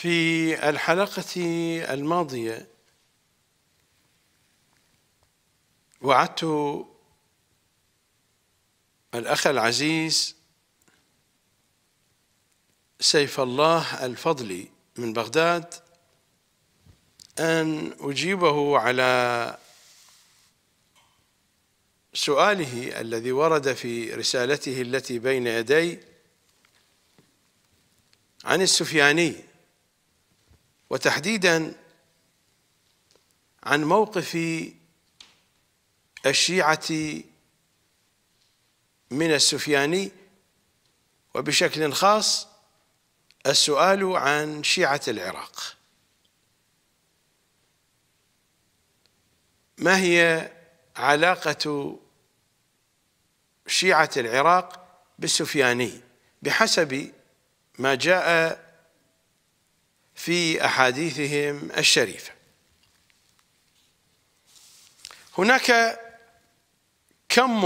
في الحلقة الماضية وعدت الأخ العزيز سيف الله الفضلي من بغداد أن أجيبه على سؤاله الذي ورد في رسالته التي بين يدي عن السفياني وتحديدا عن موقف الشيعة من السفياني وبشكل خاص السؤال عن شيعة العراق ما هي علاقة شيعة العراق بالسفياني بحسب ما جاء في احاديثهم الشريفه هناك كم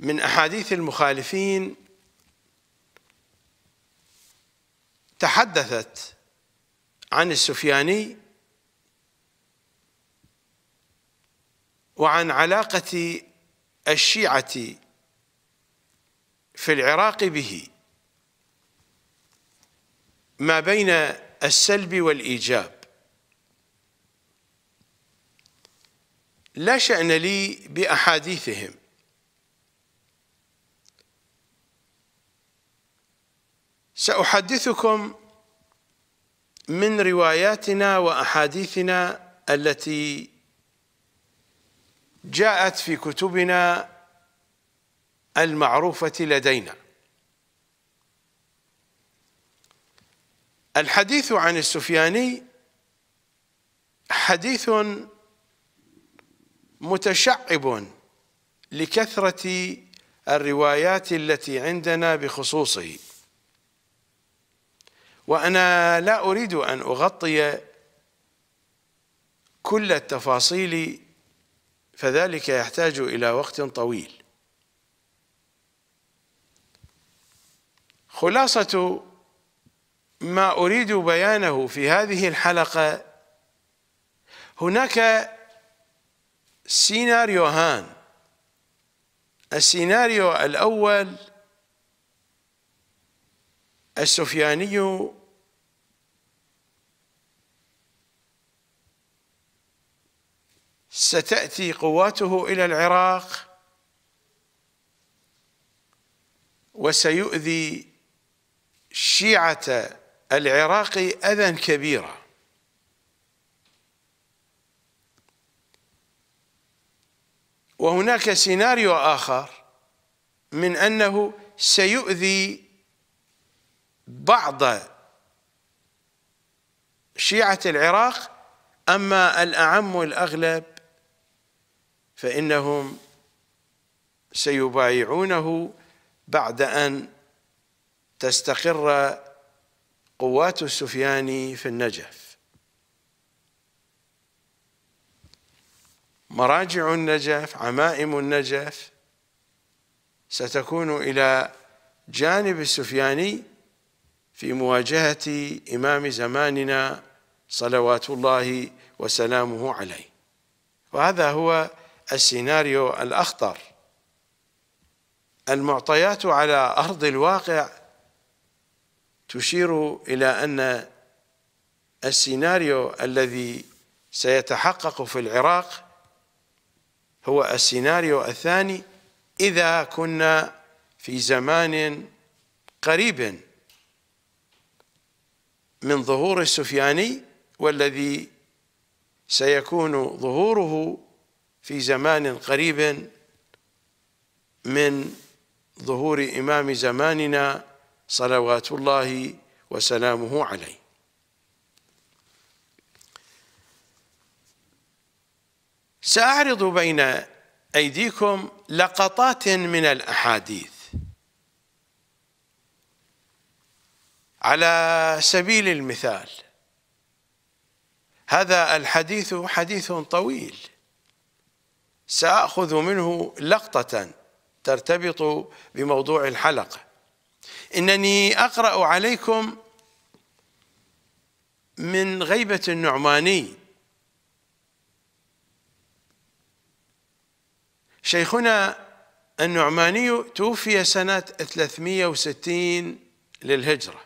من احاديث المخالفين تحدثت عن السفياني وعن علاقه الشيعه في العراق به ما بين السلب والإيجاب لا شأن لي بأحاديثهم سأحدثكم من رواياتنا وأحاديثنا التي جاءت في كتبنا المعروفة لدينا الحديث عن السفياني حديث متشعب لكثرة الروايات التي عندنا بخصوصه وأنا لا أريد أن أغطي كل التفاصيل فذلك يحتاج إلى وقت طويل خلاصة ما أريد بيانه في هذه الحلقة هناك سيناريوهان السيناريو الأول السفياني ستأتي قواته إلى العراق وسيؤذي شيعة العراقي أذى كبيرة وهناك سيناريو آخر من أنه سيؤذي بعض شيعة العراق أما الأعم الأغلب فإنهم سيبايعونه بعد أن تستقر قوات السفياني في النجف مراجع النجف عمائم النجف ستكون إلى جانب السفياني في مواجهة إمام زماننا صلوات الله وسلامه عليه وهذا هو السيناريو الأخطر المعطيات على أرض الواقع تشير إلى أن السيناريو الذي سيتحقق في العراق هو السيناريو الثاني إذا كنا في زمان قريب من ظهور السفياني والذي سيكون ظهوره في زمان قريب من ظهور إمام زماننا صلوات الله وسلامه عليه سأعرض بين أيديكم لقطات من الأحاديث على سبيل المثال هذا الحديث حديث طويل سأخذ منه لقطة ترتبط بموضوع الحلقة إنني أقرأ عليكم من غيبة النعماني شيخنا النعماني توفي سنة 360 للهجرة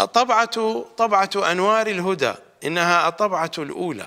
الطبعة طبعة أنوار الهدى إنها الطبعة الأولى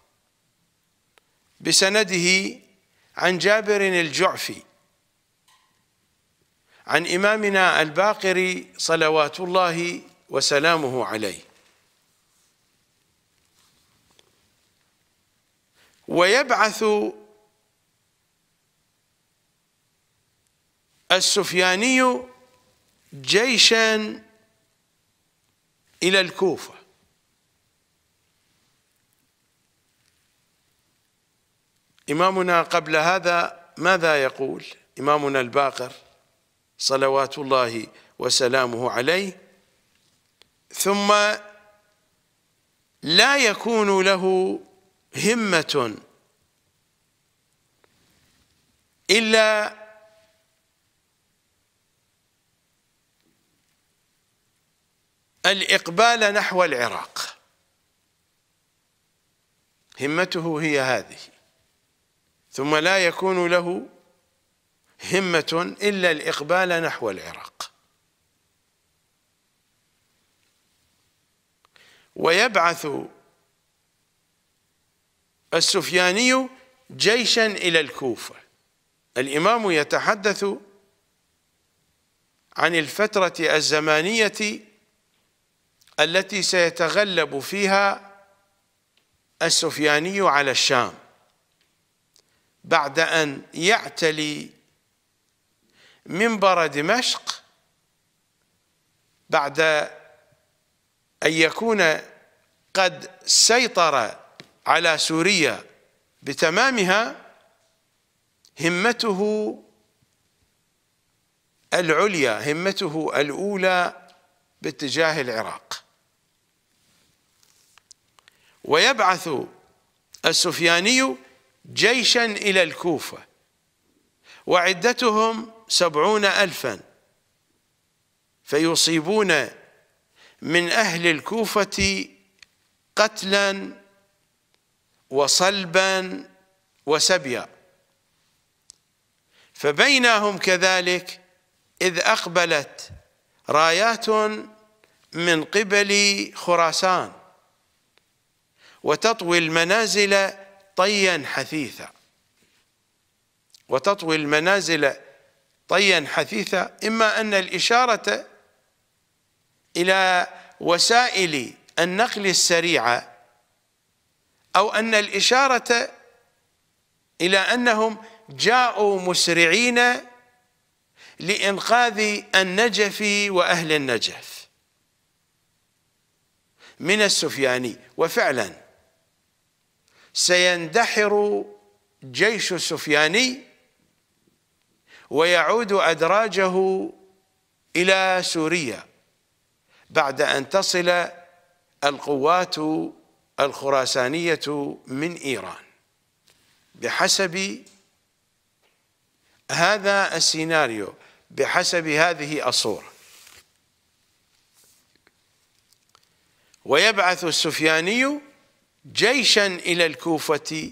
بسنده عن جابر الجعفي عن إمامنا الباقر صلوات الله وسلامه عليه ويبعث السفياني جيشا إلى الكوفة إمامنا قبل هذا ماذا يقول إمامنا الباقر صلوات الله وسلامه عليه ثم لا يكون له همة إلا الإقبال نحو العراق همته هي هذه ثم لا يكون له همة إلا الإقبال نحو العراق ويبعث السفياني جيشا إلى الكوفة الإمام يتحدث عن الفترة الزمانية التي سيتغلب فيها السفياني على الشام بعد أن يعتلي منبر دمشق بعد أن يكون قد سيطر على سوريا بتمامها همته العليا همته الأولى باتجاه العراق ويبعث السفياني جيشا إلى الكوفة وعدتهم سبعون ألفا فيصيبون من أهل الكوفة قتلا وصلبا وسبيا فبينهم كذلك إذ أقبلت رايات من قبل خراسان وتطوي المنازل طيا حثيثا وتطوي المنازل طيا حثيثا إما أن الإشارة إلى وسائل النقل السريعة أو أن الإشارة إلى أنهم جاءوا مسرعين لإنقاذ النجف وأهل النجف من السفياني وفعلا سيندحر جيش سفياني ويعود أدراجه إلى سوريا بعد أن تصل القوات الخراسانية من إيران بحسب هذا السيناريو بحسب هذه الصورة ويبعث السفياني جيشا إلى الكوفة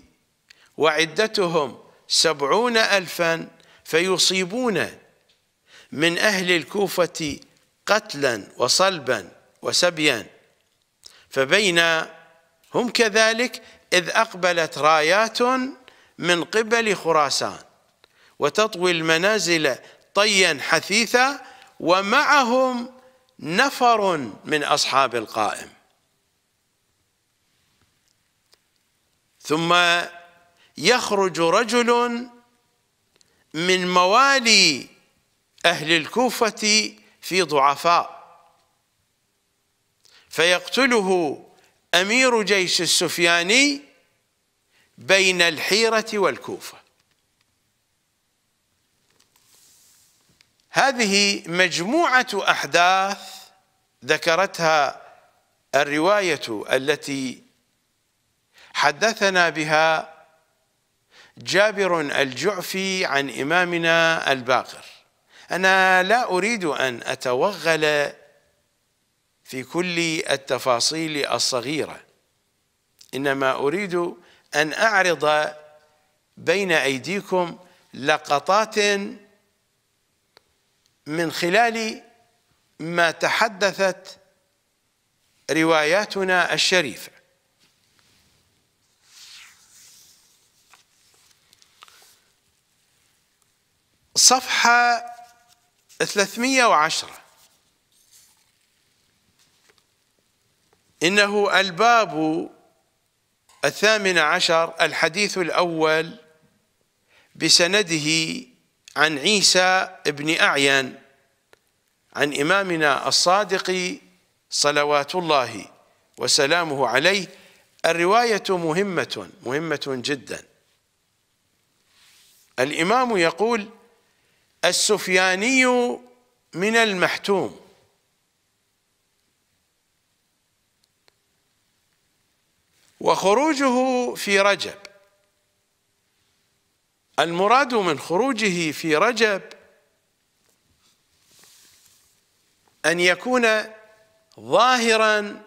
وعدتهم سبعون ألفا فيصيبون من أهل الكوفة قتلا وصلبا وسبيا فبين هم كذلك إذ أقبلت رايات من قبل خراسان وتطوي المنازل طيا حثيثا ومعهم نفر من أصحاب القائم ثم يخرج رجل من موالي أهل الكوفة في ضعفاء فيقتله أمير جيش السفياني بين الحيرة والكوفة هذه مجموعة أحداث ذكرتها الرواية التي حدثنا بها جابر الجعفي عن إمامنا الباقر أنا لا أريد أن أتوغل في كل التفاصيل الصغيرة إنما أريد أن أعرض بين أيديكم لقطات من خلال ما تحدثت رواياتنا الشريفة صفحة 310 إنه الباب الثامن عشر الحديث الأول بسنده عن عيسى ابن أعين عن إمامنا الصادق صلوات الله وسلامه عليه الرواية مهمة مهمة جدا الإمام يقول السفياني من المحتوم وخروجه في رجب المراد من خروجه في رجب أن يكون ظاهرا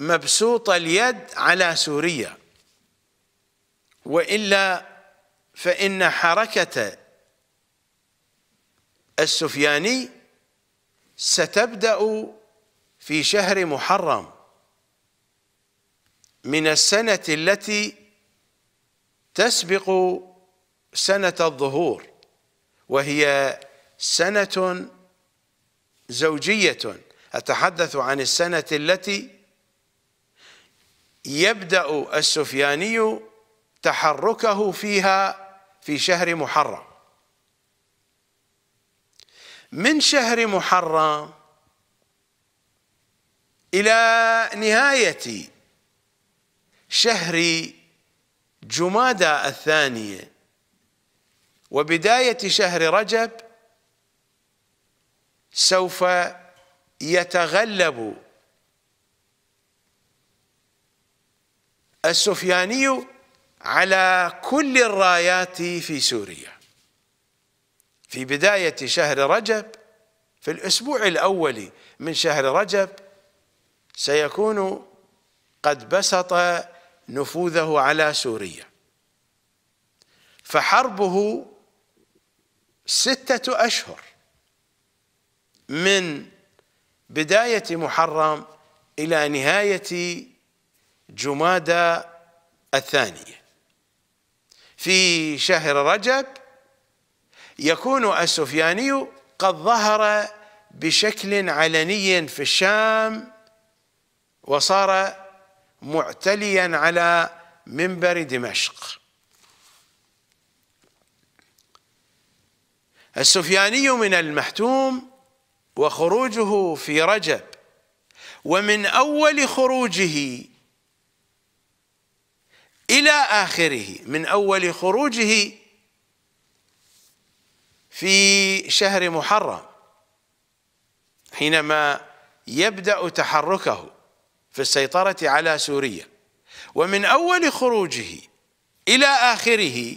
مبسوط اليد على سوريا وإلا فإن حركة السفياني ستبدأ في شهر محرم من السنة التي تسبق سنة الظهور وهي سنة زوجية أتحدث عن السنة التي يبدأ السفياني تحركه فيها في شهر محرم من شهر محرم إلى نهاية شهر جمادى الثانية وبداية شهر رجب سوف يتغلب السفياني على كل الرايات في سوريا في بداية شهر رجب في الأسبوع الأول من شهر رجب سيكون قد بسط نفوذه على سوريا فحربه ستة أشهر من بداية محرم إلى نهاية جمادى الثانية في شهر رجب يكون السفياني قد ظهر بشكل علني في الشام وصار معتليا على منبر دمشق السفياني من المحتوم وخروجه في رجب ومن اول خروجه الى اخره من اول خروجه في شهر محرم حينما يبدأ تحركه في السيطرة على سوريا ومن أول خروجه إلى آخره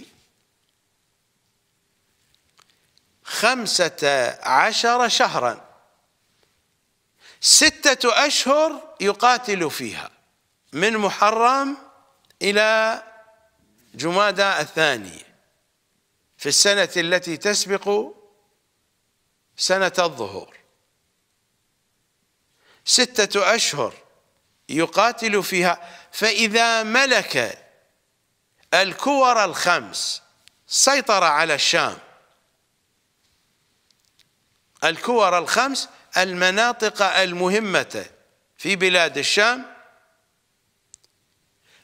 خمسة عشر شهرا ستة أشهر يقاتل فيها من محرم إلى جمادى الثانية في السنة التي تسبق سنة الظهور ستة أشهر يقاتل فيها فإذا ملك الكور الخمس سيطر على الشام الكور الخمس المناطق المهمة في بلاد الشام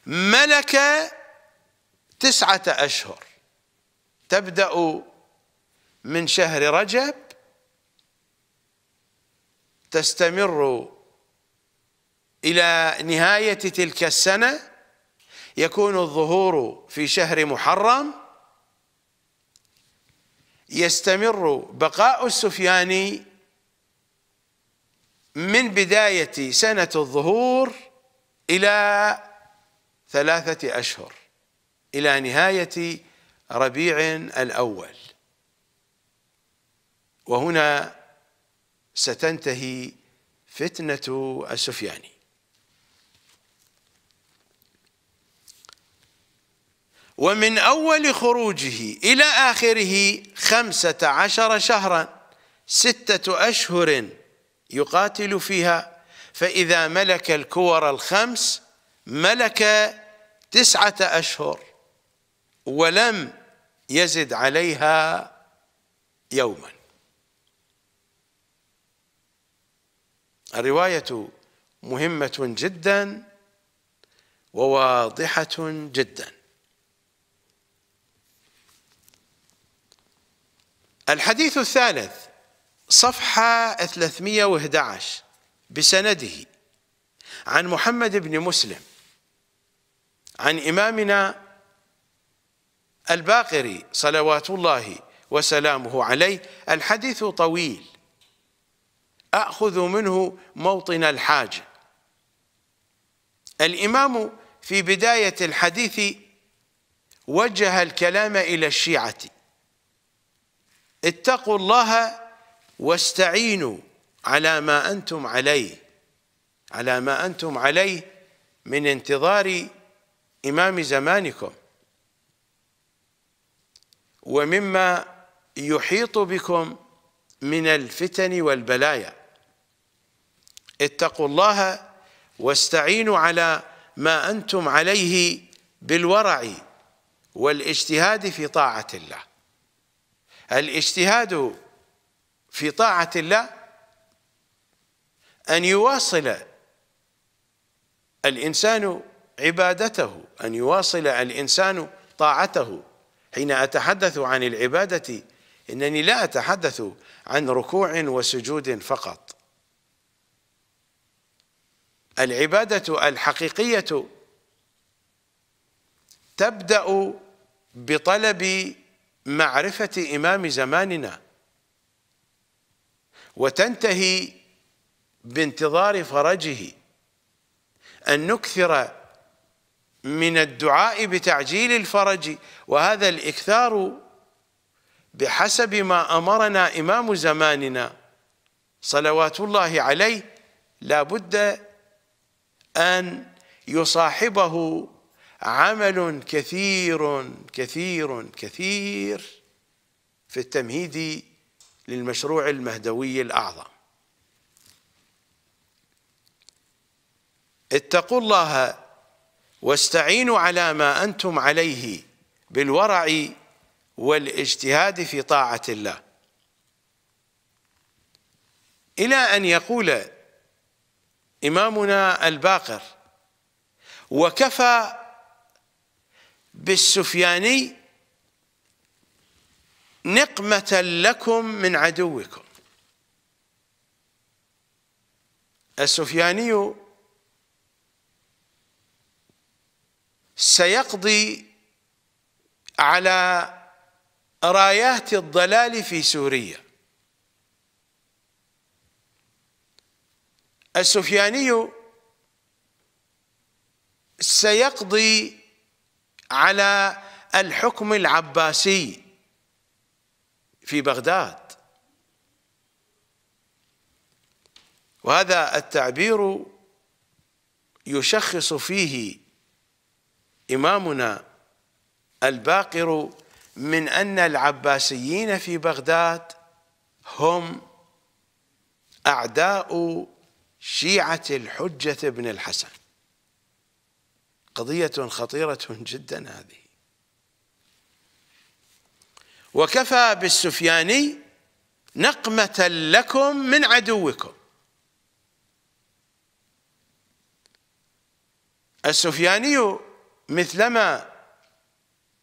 ملك تسعة أشهر تبدأ من شهر رجب تستمر إلى نهاية تلك السنة يكون الظهور في شهر محرم يستمر بقاء السفياني من بداية سنة الظهور إلى ثلاثة أشهر إلى نهاية ربيع الأول وهنا ستنتهي فتنة السفياني ومن أول خروجه إلى آخره خمسة عشر شهرا ستة أشهر يقاتل فيها فإذا ملك الكور الخمس ملك تسعة أشهر ولم يزد عليها يوما الرواية مهمة جدا وواضحة جدا الحديث الثالث صفحة 311 بسنده عن محمد بن مسلم عن إمامنا الباقري صلوات الله وسلامه عليه الحديث طويل أخذ منه موطن الحاجة الإمام في بداية الحديث وجه الكلام إلى الشيعة اتقوا الله واستعينوا على ما أنتم عليه على ما أنتم عليه من انتظار إمام زمانكم ومما يحيط بكم من الفتن والبلايا اتقوا الله واستعينوا على ما أنتم عليه بالورع والاجتهاد في طاعة الله الاجتهاد في طاعة الله أن يواصل الإنسان عبادته أن يواصل الإنسان طاعته حين أتحدث عن العبادة إنني لا أتحدث عن ركوع وسجود فقط العبادة الحقيقية تبدأ بطلب معرفة إمام زماننا وتنتهي بانتظار فرجه أن نكثر من الدعاء بتعجيل الفرج وهذا الإكثار بحسب ما أمرنا إمام زماننا صلوات الله عليه لا بد أن يصاحبه عمل كثير كثير كثير في التمهيد للمشروع المهدوي الأعظم اتقوا الله واستعينوا على ما أنتم عليه بالورع والاجتهاد في طاعة الله إلى أن يقول إمامنا الباقر وكفى بالسفياني نقمة لكم من عدوكم السفياني سيقضي على رايات الضلال في سوريا السفياني سيقضي على الحكم العباسي في بغداد وهذا التعبير يشخص فيه إمامنا الباقر من أن العباسيين في بغداد هم أعداء شيعة الحجة بن الحسن قضية خطيرة جدا هذه وكفى بالسفياني نقمة لكم من عدوكم السفياني مثلما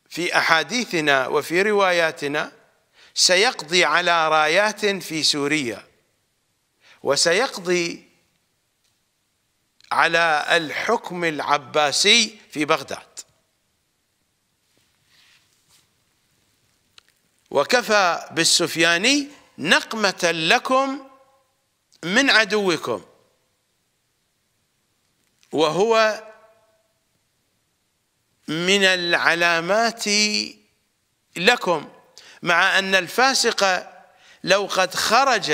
في أحاديثنا وفي رواياتنا سيقضي على رايات في سوريا وسيقضي على الحكم العباسي في بغداد وكفى بالسفياني نقمة لكم من عدوكم وهو من العلامات لكم مع أن الفاسق لو قد خرج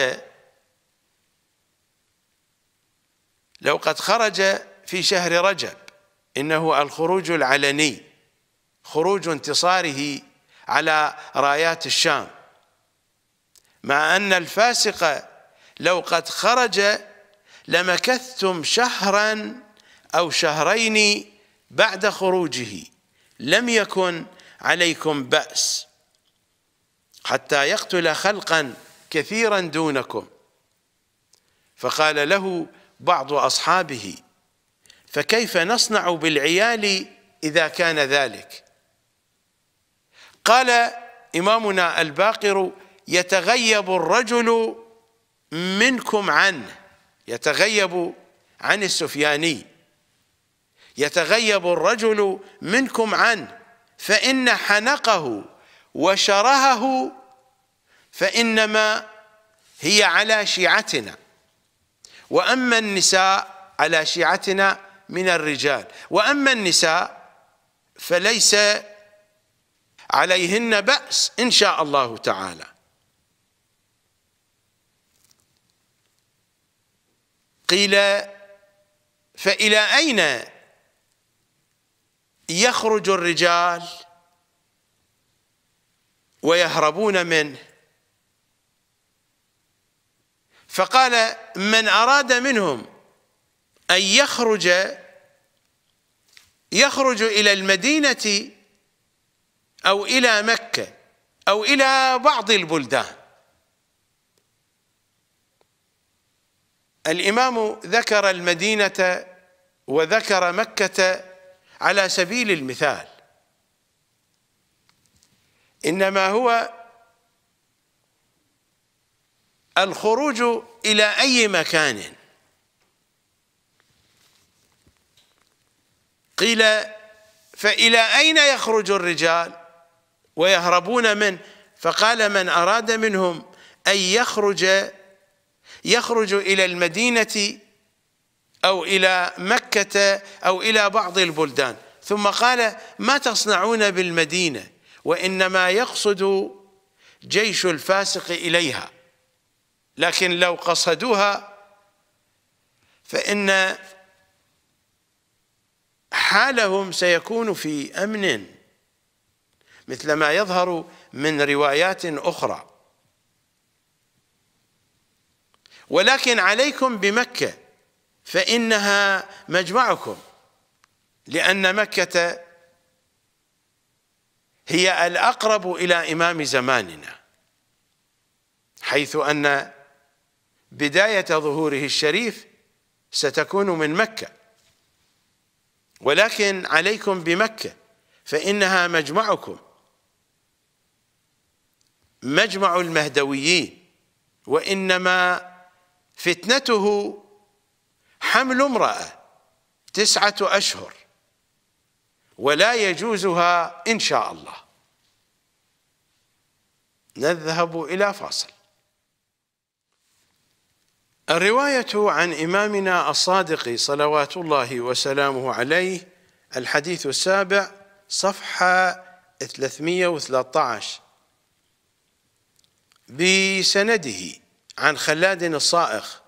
لو قد خرج في شهر رجب إنه الخروج العلني خروج انتصاره على رايات الشام مع أن الفاسق لو قد خرج لمكثتم شهرا أو شهرين بعد خروجه لم يكن عليكم بأس حتى يقتل خلقا كثيرا دونكم فقال له بعض أصحابه فكيف نصنع بالعيال إذا كان ذلك قال إمامنا الباقر يتغيب الرجل منكم عنه يتغيب عن السفياني يتغيب الرجل منكم عنه فإن حنقه وشرهه فإنما هي على شيعتنا وأما النساء على شيعتنا من الرجال وأما النساء فليس عليهن بأس إن شاء الله تعالى قيل فإلى أين يخرج الرجال ويهربون منه فقال من أراد منهم أن يخرج يخرج إلى المدينة أو إلى مكة أو إلى بعض البلدان الإمام ذكر المدينة وذكر مكة على سبيل المثال انما هو الخروج الى اي مكان قيل فإلى أين يخرج الرجال ويهربون من فقال من أراد منهم أن يخرج يخرج إلى المدينة أو إلى مكة أو إلى بعض البلدان ثم قال ما تصنعون بالمدينة وإنما يقصد جيش الفاسق إليها لكن لو قصدوها فإن حالهم سيكون في أمن مثل ما يظهر من روايات أخرى ولكن عليكم بمكة فإنها مجمعكم لأن مكة هي الأقرب إلى إمام زماننا حيث أن بداية ظهوره الشريف ستكون من مكة ولكن عليكم بمكة فإنها مجمعكم مجمع المهدويين وإنما فتنته حمل امرأة تسعة أشهر ولا يجوزها إن شاء الله نذهب إلى فاصل الرواية عن إمامنا الصادق صلوات الله وسلامه عليه الحديث السابع صفحة 313 بسنده عن خلاد الصائخ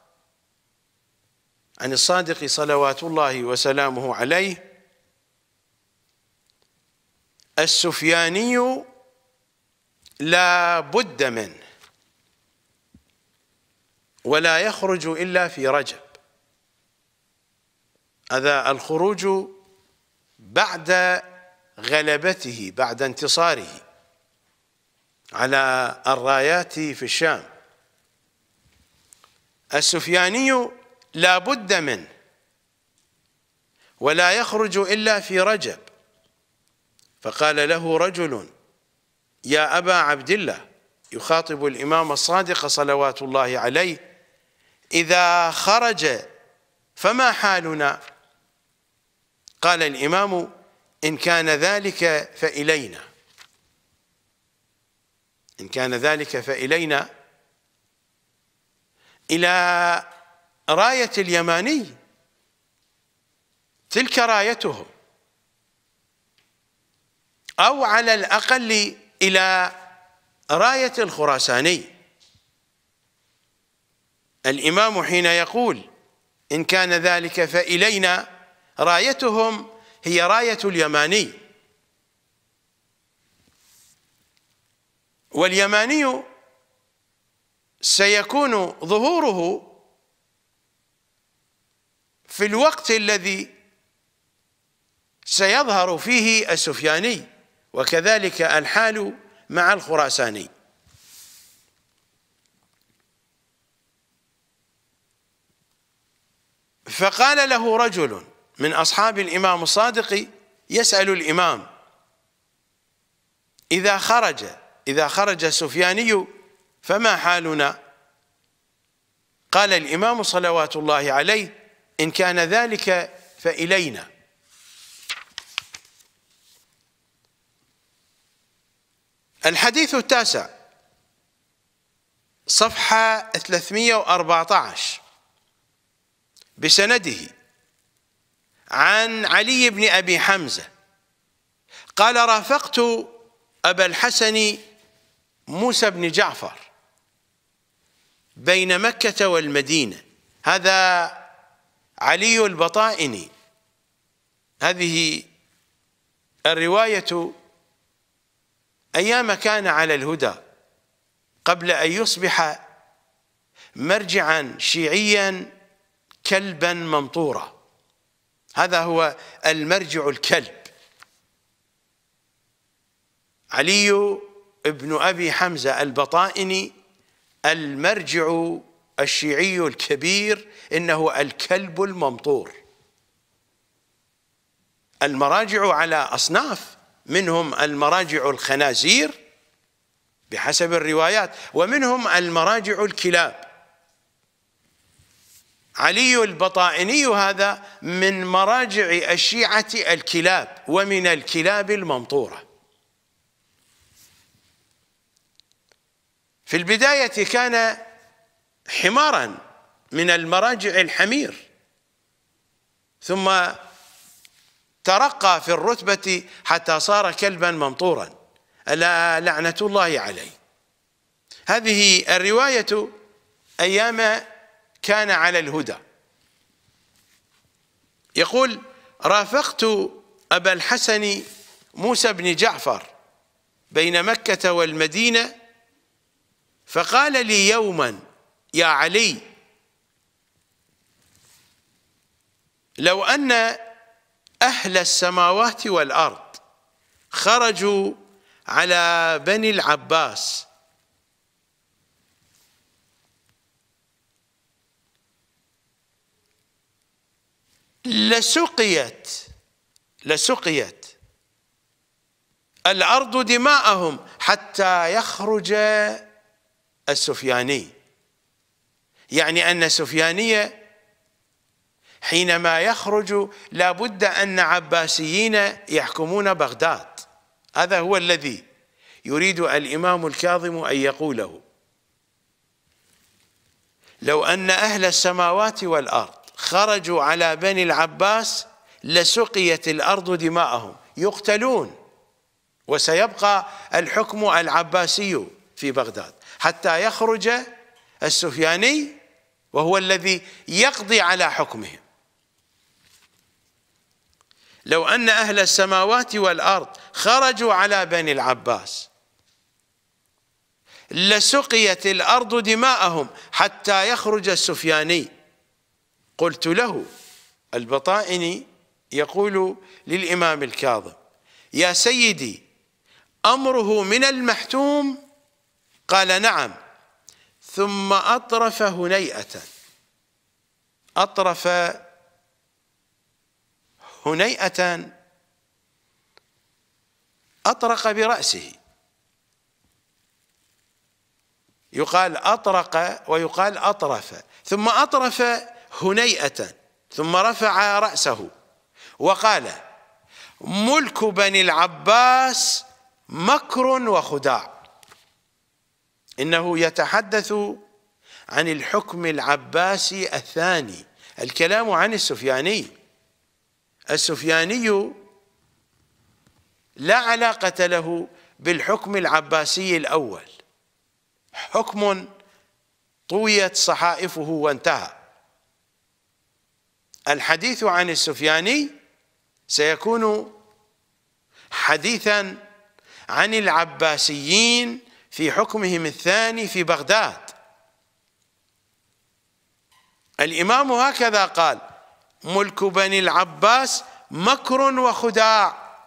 عن الصادق صلوات الله وسلامه عليه السفياني لا بد منه ولا يخرج إلا في رجب هذا الخروج بعد غلبته بعد انتصاره على الرايات في الشام السفياني لا بد منه ولا يخرج إلا في رجب فقال له رجل يا أبا عبد الله يخاطب الإمام الصادق صلوات الله عليه إذا خرج فما حالنا قال الإمام إن كان ذلك فإلينا إن كان ذلك فإلينا إلى راية اليماني تلك رايتهم أو على الأقل إلى راية الخراساني الإمام حين يقول إن كان ذلك فإلينا رايتهم هي راية اليماني واليماني سيكون ظهوره في الوقت الذي سيظهر فيه السفياني وكذلك الحال مع الخراساني فقال له رجل من أصحاب الإمام الصادق يسأل الإمام إذا خرج إذا خرج السفياني فما حالنا قال الإمام صلوات الله عليه إن كان ذلك فإلينا الحديث التاسع صفحة 314 بسنده عن علي بن أبي حمزة قال رافقت أبا الحسن موسى بن جعفر بين مكة والمدينة هذا علي البطائني هذه الرواية أيام كان على الهدى قبل أن يصبح مرجعا شيعيا كلبا ممطورا هذا هو المرجع الكلب علي بن أبي حمزة البطائني المرجع الشيعي الكبير انه الكلب الممطور المراجع على اصناف منهم المراجع الخنازير بحسب الروايات ومنهم المراجع الكلاب علي البطائني هذا من مراجع الشيعة الكلاب ومن الكلاب الممطورة في البداية كان حمارا من المراجع الحمير ثم ترقى في الرتبة حتى صار كلبا ممطورا ألا لعنة الله عليه هذه الرواية أيام كان على الهدى يقول رافقت أبا الحسن موسى بن جعفر بين مكة والمدينة فقال لي يوما يا علي لو أن أهل السماوات والأرض خرجوا على بني العباس لسقيت لسقيت الأرض دماءهم حتى يخرج السفياني يعني أن سفيانية حينما يخرج لا بد أن عباسيين يحكمون بغداد هذا هو الذي يريد الإمام الكاظم أن يقوله لو أن أهل السماوات والأرض خرجوا على بني العباس لسقيت الأرض دماءهم يقتلون وسيبقى الحكم العباسي في بغداد حتى يخرج السفياني وهو الذي يقضي على حكمهم لو أن أهل السماوات والأرض خرجوا على بني العباس لسقيت الأرض دماءهم حتى يخرج السفياني قلت له البطائني يقول للإمام الكاظم يا سيدي أمره من المحتوم قال نعم ثم أطرف هنيئة أطرف هنيئة أطرق برأسه يقال أطرق ويقال أطرف ثم أطرف هنيئة ثم رفع رأسه وقال ملك بني العباس مكر وخداع إنه يتحدث عن الحكم العباسي الثاني الكلام عن السفياني السفياني لا علاقة له بالحكم العباسي الأول حكم طويت صحائفه وانتهى الحديث عن السفياني سيكون حديثا عن العباسيين في حكمهم الثاني في بغداد الإمام هكذا قال ملك بني العباس مكر وخداع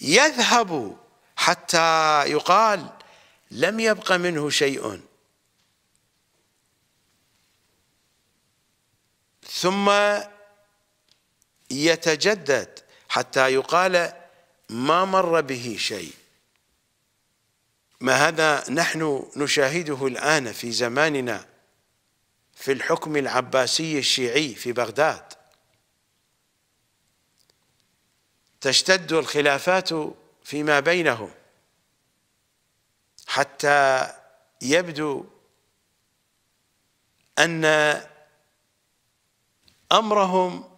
يذهب حتى يقال لم يبق منه شيء ثم يتجدد حتى يقال ما مر به شيء ما هذا نحن نشاهده الآن في زماننا في الحكم العباسي الشيعي في بغداد تشتد الخلافات فيما بينهم حتى يبدو أن أمرهم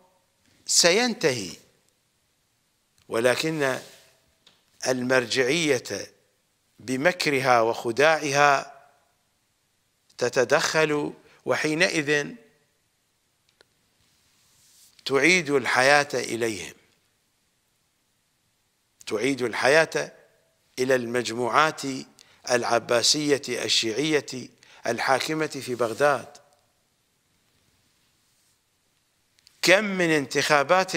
سينتهي ولكن المرجعية بمكرها وخداعها تتدخل وحينئذ تعيد الحياة إليهم تعيد الحياة إلى المجموعات العباسية الشيعية الحاكمة في بغداد كم من انتخابات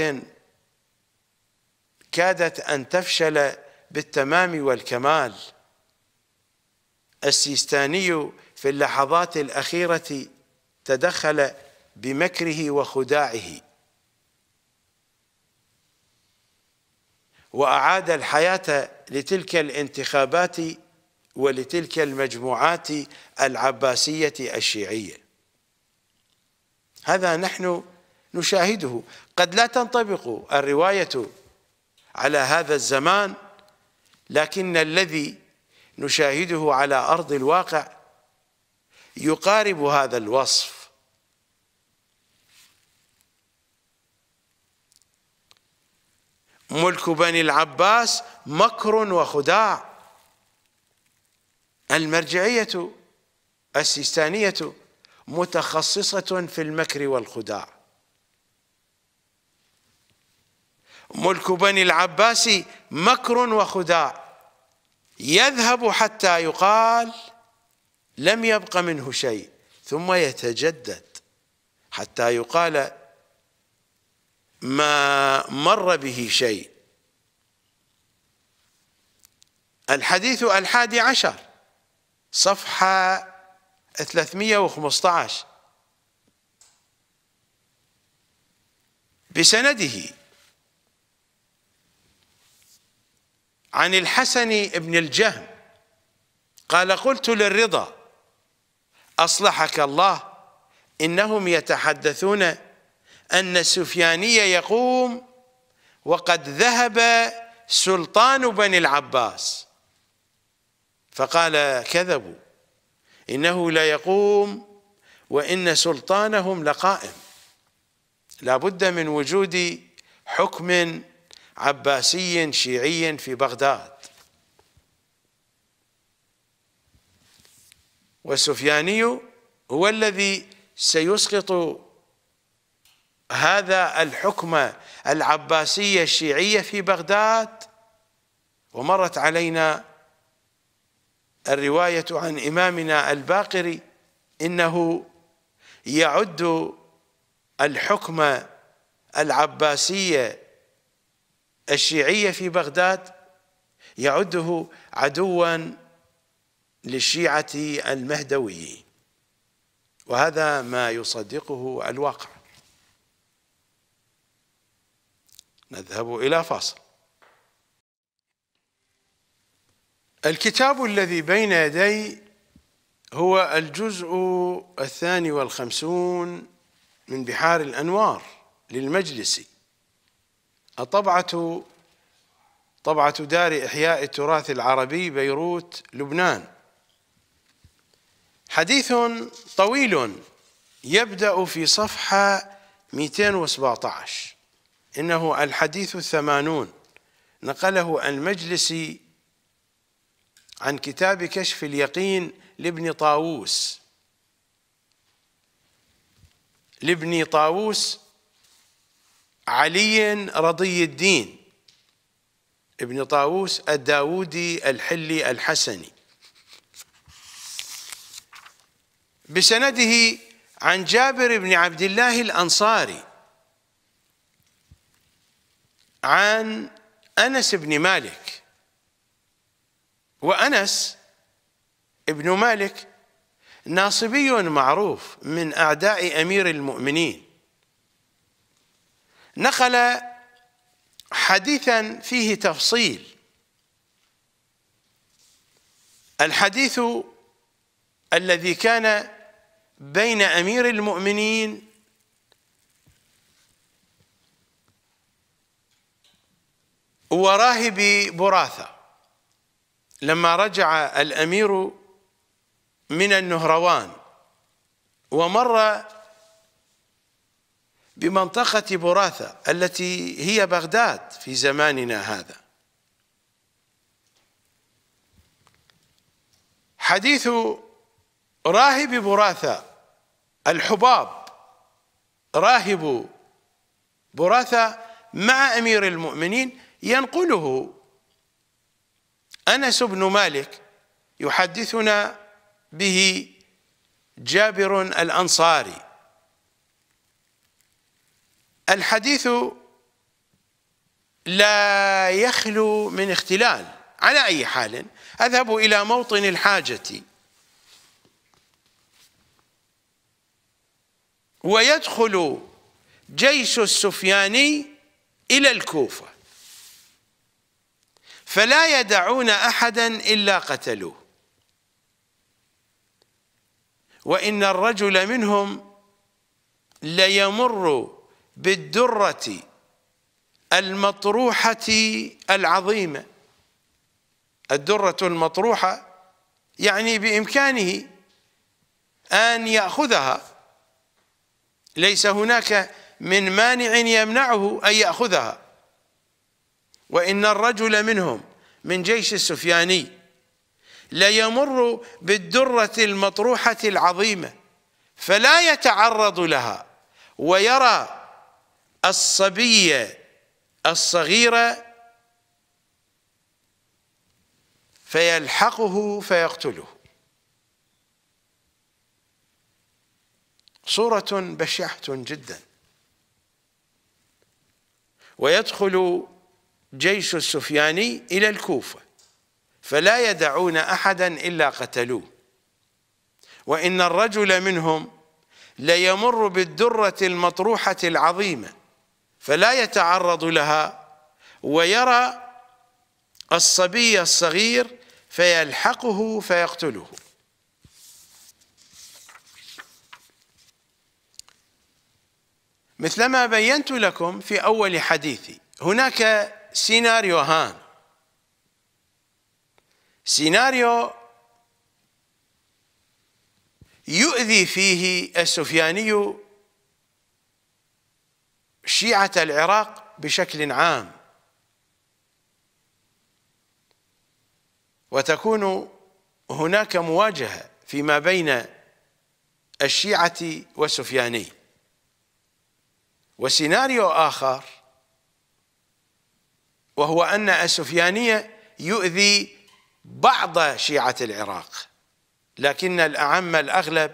كادت أن تفشل بالتمام والكمال السيستاني في اللحظات الأخيرة تدخل بمكره وخداعه وأعاد الحياة لتلك الانتخابات ولتلك المجموعات العباسية الشيعية هذا نحن نشاهده قد لا تنطبق الرواية على هذا الزمان لكن الذي نشاهده على أرض الواقع يقارب هذا الوصف ملك بني العباس مكر وخداع المرجعية السيستانية متخصصة في المكر والخداع ملك بني العباس مكر وخداع يذهب حتى يقال لم يبق منه شيء ثم يتجدد حتى يقال ما مر به شيء الحديث الحادي عشر صفحة 315 بسنده عن الحسن بن الجهم قال قلت للرضا أصلحك الله إنهم يتحدثون أن السفياني يقوم وقد ذهب سلطان بني العباس فقال كذبوا إنه لا يقوم وإن سلطانهم لقائم لابد من وجود حكم عباسي شيعي في بغداد والسفياني هو الذي سيسقط هذا الحكم العباسي الشيعي في بغداد ومرت علينا الرواية عن إمامنا الباقري إنه يعد الحكم العباسي الشيعية في بغداد يعده عدوا للشيعة المهدوي وهذا ما يصدقه الواقع نذهب إلى فاصل الكتاب الذي بين يدي هو الجزء الثاني والخمسون من بحار الأنوار للمجلسي طبعة طبعة دار إحياء التراث العربي بيروت لبنان حديث طويل يبدأ في صفحة 217 إنه الحديث الثمانون نقله المجلسي عن كتاب كشف اليقين لابن طاووس لابن طاووس علي رضي الدين ابن طاووس الداودي الحلي الحسني بسنده عن جابر بن عبد الله الأنصاري عن أنس بن مالك وأنس ابن مالك ناصبي معروف من أعداء أمير المؤمنين نقل حديثا فيه تفصيل الحديث الذي كان بين امير المؤمنين وراهب براثه لما رجع الامير من النهروان ومر بمنطقة براثة التي هي بغداد في زماننا هذا حديث راهب براثة الحباب راهب براثة مع أمير المؤمنين ينقله أنس بن مالك يحدثنا به جابر الأنصاري الحديث لا يخلو من اختلال على أي حال أذهب إلى موطن الحاجة ويدخل جيش السفياني إلى الكوفة فلا يدعون أحدا إلا قتلوه وإن الرجل منهم ليمر بالدرة المطروحة العظيمة الدرة المطروحة يعني بإمكانه أن يأخذها ليس هناك من مانع يمنعه أن يأخذها وإن الرجل منهم من جيش السفياني ليمر بالدرة المطروحة العظيمة فلا يتعرض لها ويرى الصبية الصغيرة فيلحقه فيقتله صورة بشعة جدا ويدخل جيش السفياني إلى الكوفة فلا يدعون أحدا إلا قتلوه وإن الرجل منهم ليمر بالدرة المطروحة العظيمة فلا يتعرض لها ويرى الصبي الصغير فيلحقه فيقتله مثلما بينت لكم في أول حديثي هناك سيناريوهان سيناريو يؤذي فيه السفياني شيعة العراق بشكل عام وتكون هناك مواجهة فيما بين الشيعة والسفياني وسيناريو آخر وهو أن السفيانية يؤذي بعض شيعة العراق لكن الأعم الأغلب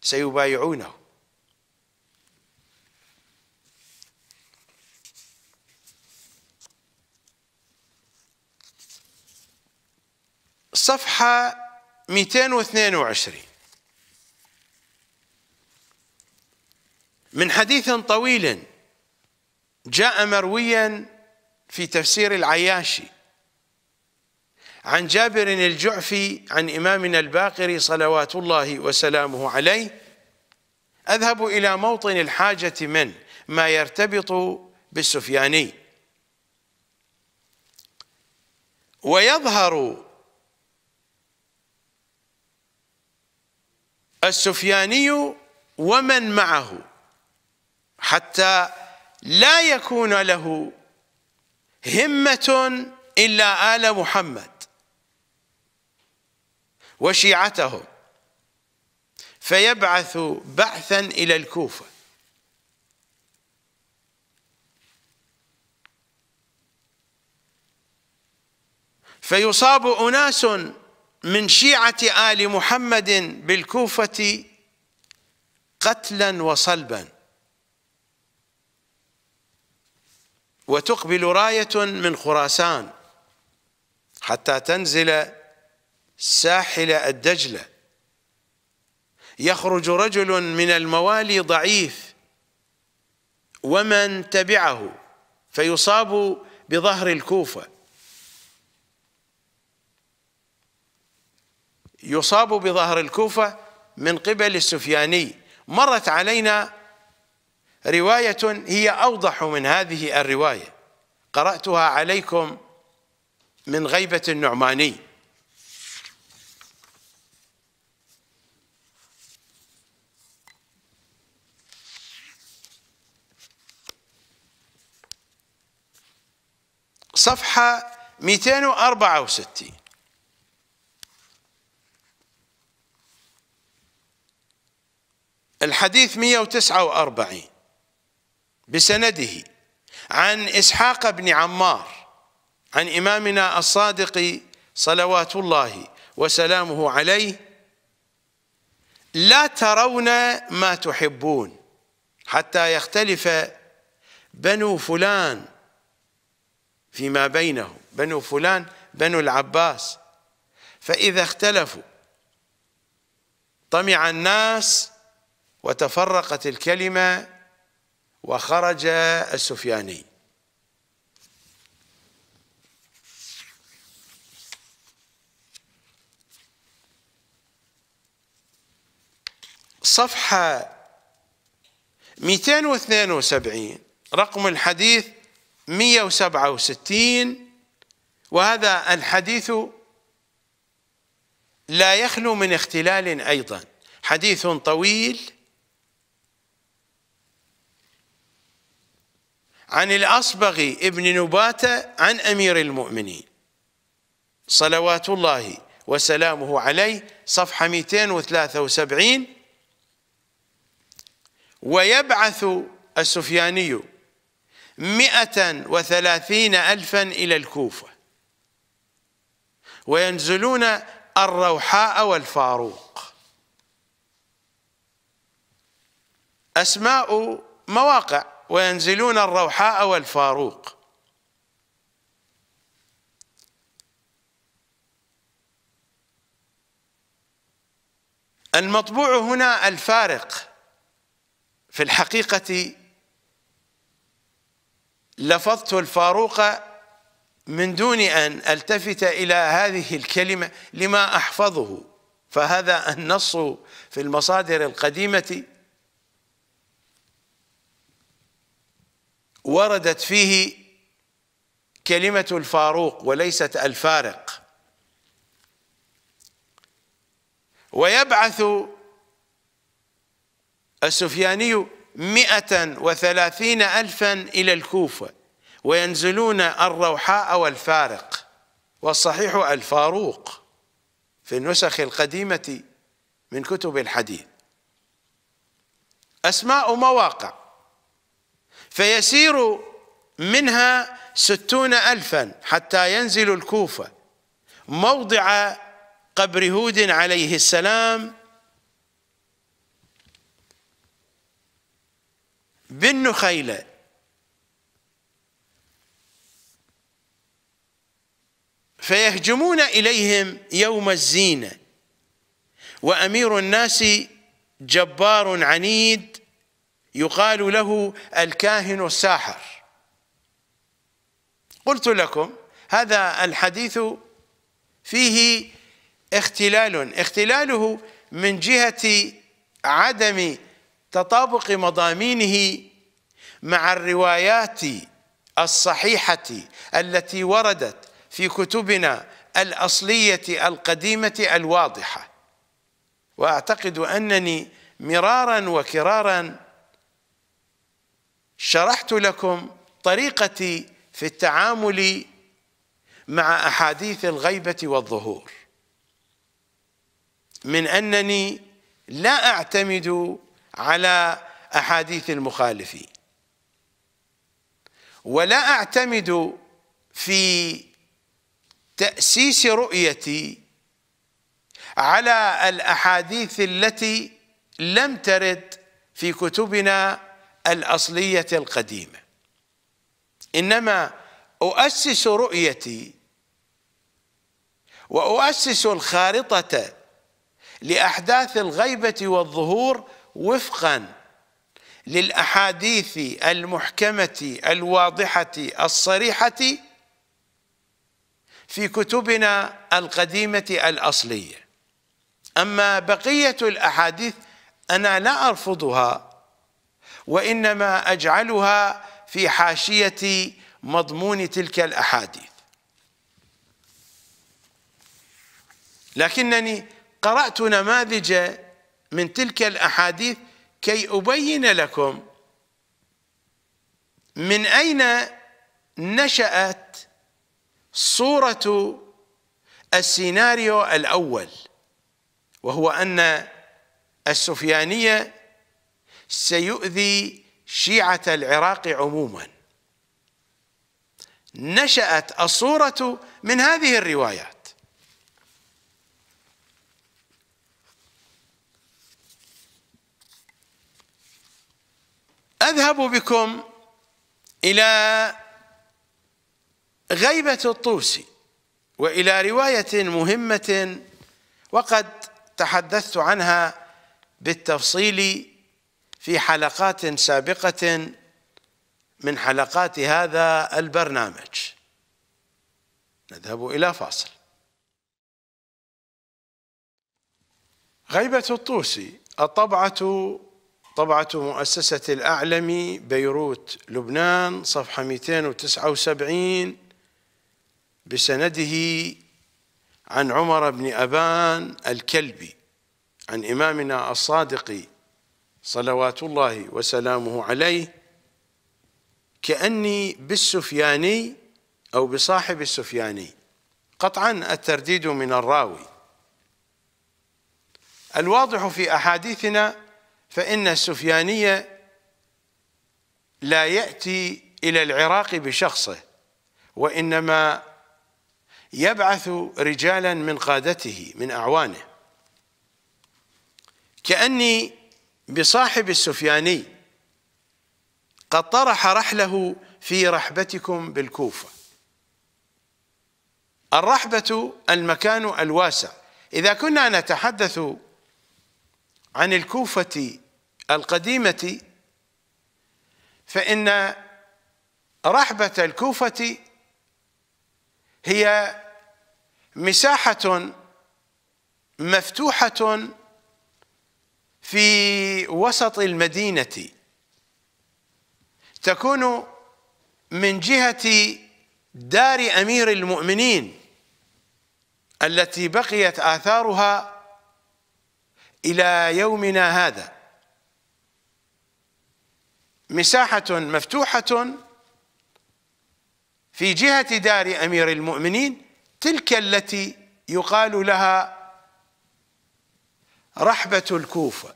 سيبايعونه صفحة 222 من حديث طويل جاء مرويا في تفسير العياشي عن جابر الجعفي عن إمامنا الباقر صلوات الله وسلامه عليه أذهب إلى موطن الحاجة من ما يرتبط بالسفياني ويظهر السفياني ومن معه حتى لا يكون له همة إلا آل محمد وشيعتهم فيبعث بعثا إلى الكوفة فيصاب أناس من شيعة آل محمد بالكوفة قتلا وصلبا وتقبل راية من خراسان حتى تنزل ساحل الدجلة يخرج رجل من الموالي ضعيف ومن تبعه فيصاب بظهر الكوفه يصاب بظهر الكوفة من قبل السفياني مرت علينا رواية هي أوضح من هذه الرواية قرأتها عليكم من غيبة النعماني صفحة 264 الحديث 149 بسنده عن إسحاق بن عمار عن إمامنا الصادق صلوات الله وسلامه عليه لا ترون ما تحبون حتى يختلف بنو فلان فيما بينهم بنو فلان بنو العباس فإذا اختلفوا طمع الناس وتفرقت الكلمة وخرج السفياني صفحة 272 رقم الحديث 167 وهذا الحديث لا يخلو من اختلال أيضا حديث طويل عن الأصبغ ابن نباتة عن أمير المؤمنين صلوات الله وسلامه عليه صفحة 273 ويبعث السفياني مئة وثلاثين ألفا إلى الكوفة وينزلون الروحاء والفاروق أسماء مواقع وينزلون الروحاء والفاروق المطبوع هنا الفارق في الحقيقة لفظت الفاروق من دون أن ألتفت إلى هذه الكلمة لما أحفظه فهذا النص في المصادر القديمة وردت فيه كلمة الفاروق وليست الفارق ويبعث السفياني مئة وثلاثين ألفا إلى الكوفة وينزلون الروحاء والفارق والصحيح الفاروق في النسخ القديمة من كتب الحديث أسماء مواقع فيسير منها ستون ألفا حتى ينزل الكوفة موضع قبر هود عليه السلام بالنخيلة فيهجمون إليهم يوم الزينة وأمير الناس جبار عنيد يقال له الكاهن الساحر قلت لكم هذا الحديث فيه اختلال اختلاله من جهة عدم تطابق مضامينه مع الروايات الصحيحة التي وردت في كتبنا الأصلية القديمة الواضحة وأعتقد أنني مرارا وكرارا شرحت لكم طريقتي في التعامل مع احاديث الغيبه والظهور من انني لا اعتمد على احاديث المخالفين ولا اعتمد في تاسيس رؤيتي على الاحاديث التي لم ترد في كتبنا الأصلية القديمة إنما أؤسس رؤيتي وأؤسس الخارطة لأحداث الغيبة والظهور وفقا للأحاديث المحكمة الواضحة الصريحة في كتبنا القديمة الأصلية أما بقية الأحاديث أنا لا أرفضها وإنما أجعلها في حاشية مضمون تلك الأحاديث لكنني قرأت نماذج من تلك الأحاديث كي أبين لكم من أين نشأت صورة السيناريو الأول وهو أن السفيانية سيؤذي شيعة العراق عموما نشأت الصورة من هذه الروايات أذهب بكم إلى غيبة الطوسي وإلى رواية مهمة وقد تحدثت عنها بالتفصيل في حلقات سابقة من حلقات هذا البرنامج نذهب إلى فاصل غيبة الطوسي الطبعة طبعة مؤسسة الأعلم بيروت لبنان صفحة 279 بسنده عن عمر بن أبان الكلبي عن إمامنا الصادق صلوات الله وسلامه عليه كأني بالسفياني أو بصاحب السفياني قطعا الترديد من الراوي الواضح في أحاديثنا فإن السفيانية لا يأتي إلى العراق بشخصه وإنما يبعث رجالا من قادته من أعوانه كأني بصاحب السفياني قد طرح رحله في رحبتكم بالكوفة الرحبة المكان الواسع إذا كنا نتحدث عن الكوفة القديمة فإن رحبة الكوفة هي مساحة مفتوحة في وسط المدينة تكون من جهة دار أمير المؤمنين التي بقيت آثارها إلى يومنا هذا مساحة مفتوحة في جهة دار أمير المؤمنين تلك التي يقال لها رحبة الكوفة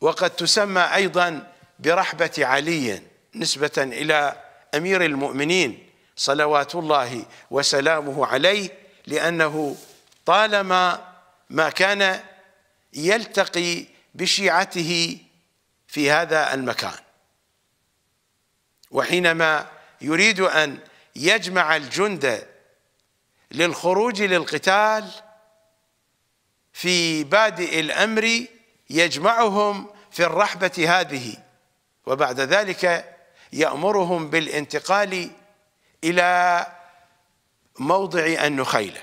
وقد تسمى أيضا برحبة علي نسبة إلى أمير المؤمنين صلوات الله وسلامه عليه لأنه طالما ما كان يلتقي بشيعته في هذا المكان وحينما يريد أن يجمع الجند للخروج للقتال في بادئ الأمر يجمعهم في الرحبة هذه وبعد ذلك يأمرهم بالانتقال إلى موضع النخيله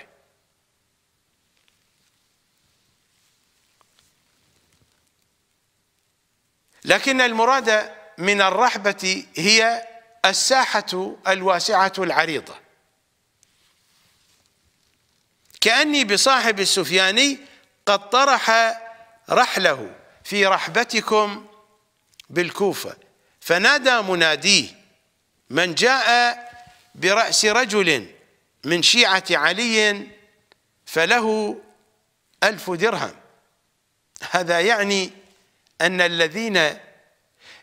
لكن المراد من الرحبة هي الساحة الواسعة العريضة كأني بصاحب السفياني قد طرح رحله في رحبتكم بالكوفة فنادى مناديه من جاء برأس رجل من شيعة علي فله ألف درهم هذا يعني أن الذين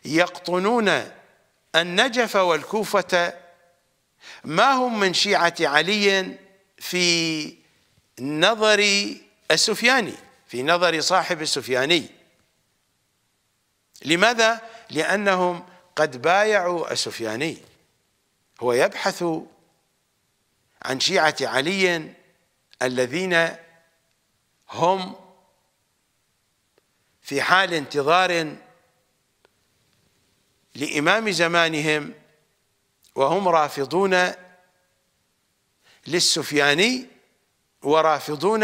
يقطنون النجف والكوفة ما هم من شيعة علي في نظر السفياني في نظر صاحب السفياني لماذا؟ لأنهم قد بايعوا السفياني هو يبحث عن شيعة علي الذين هم في حال انتظار لإمام زمانهم وهم رافضون للسفياني ورافضون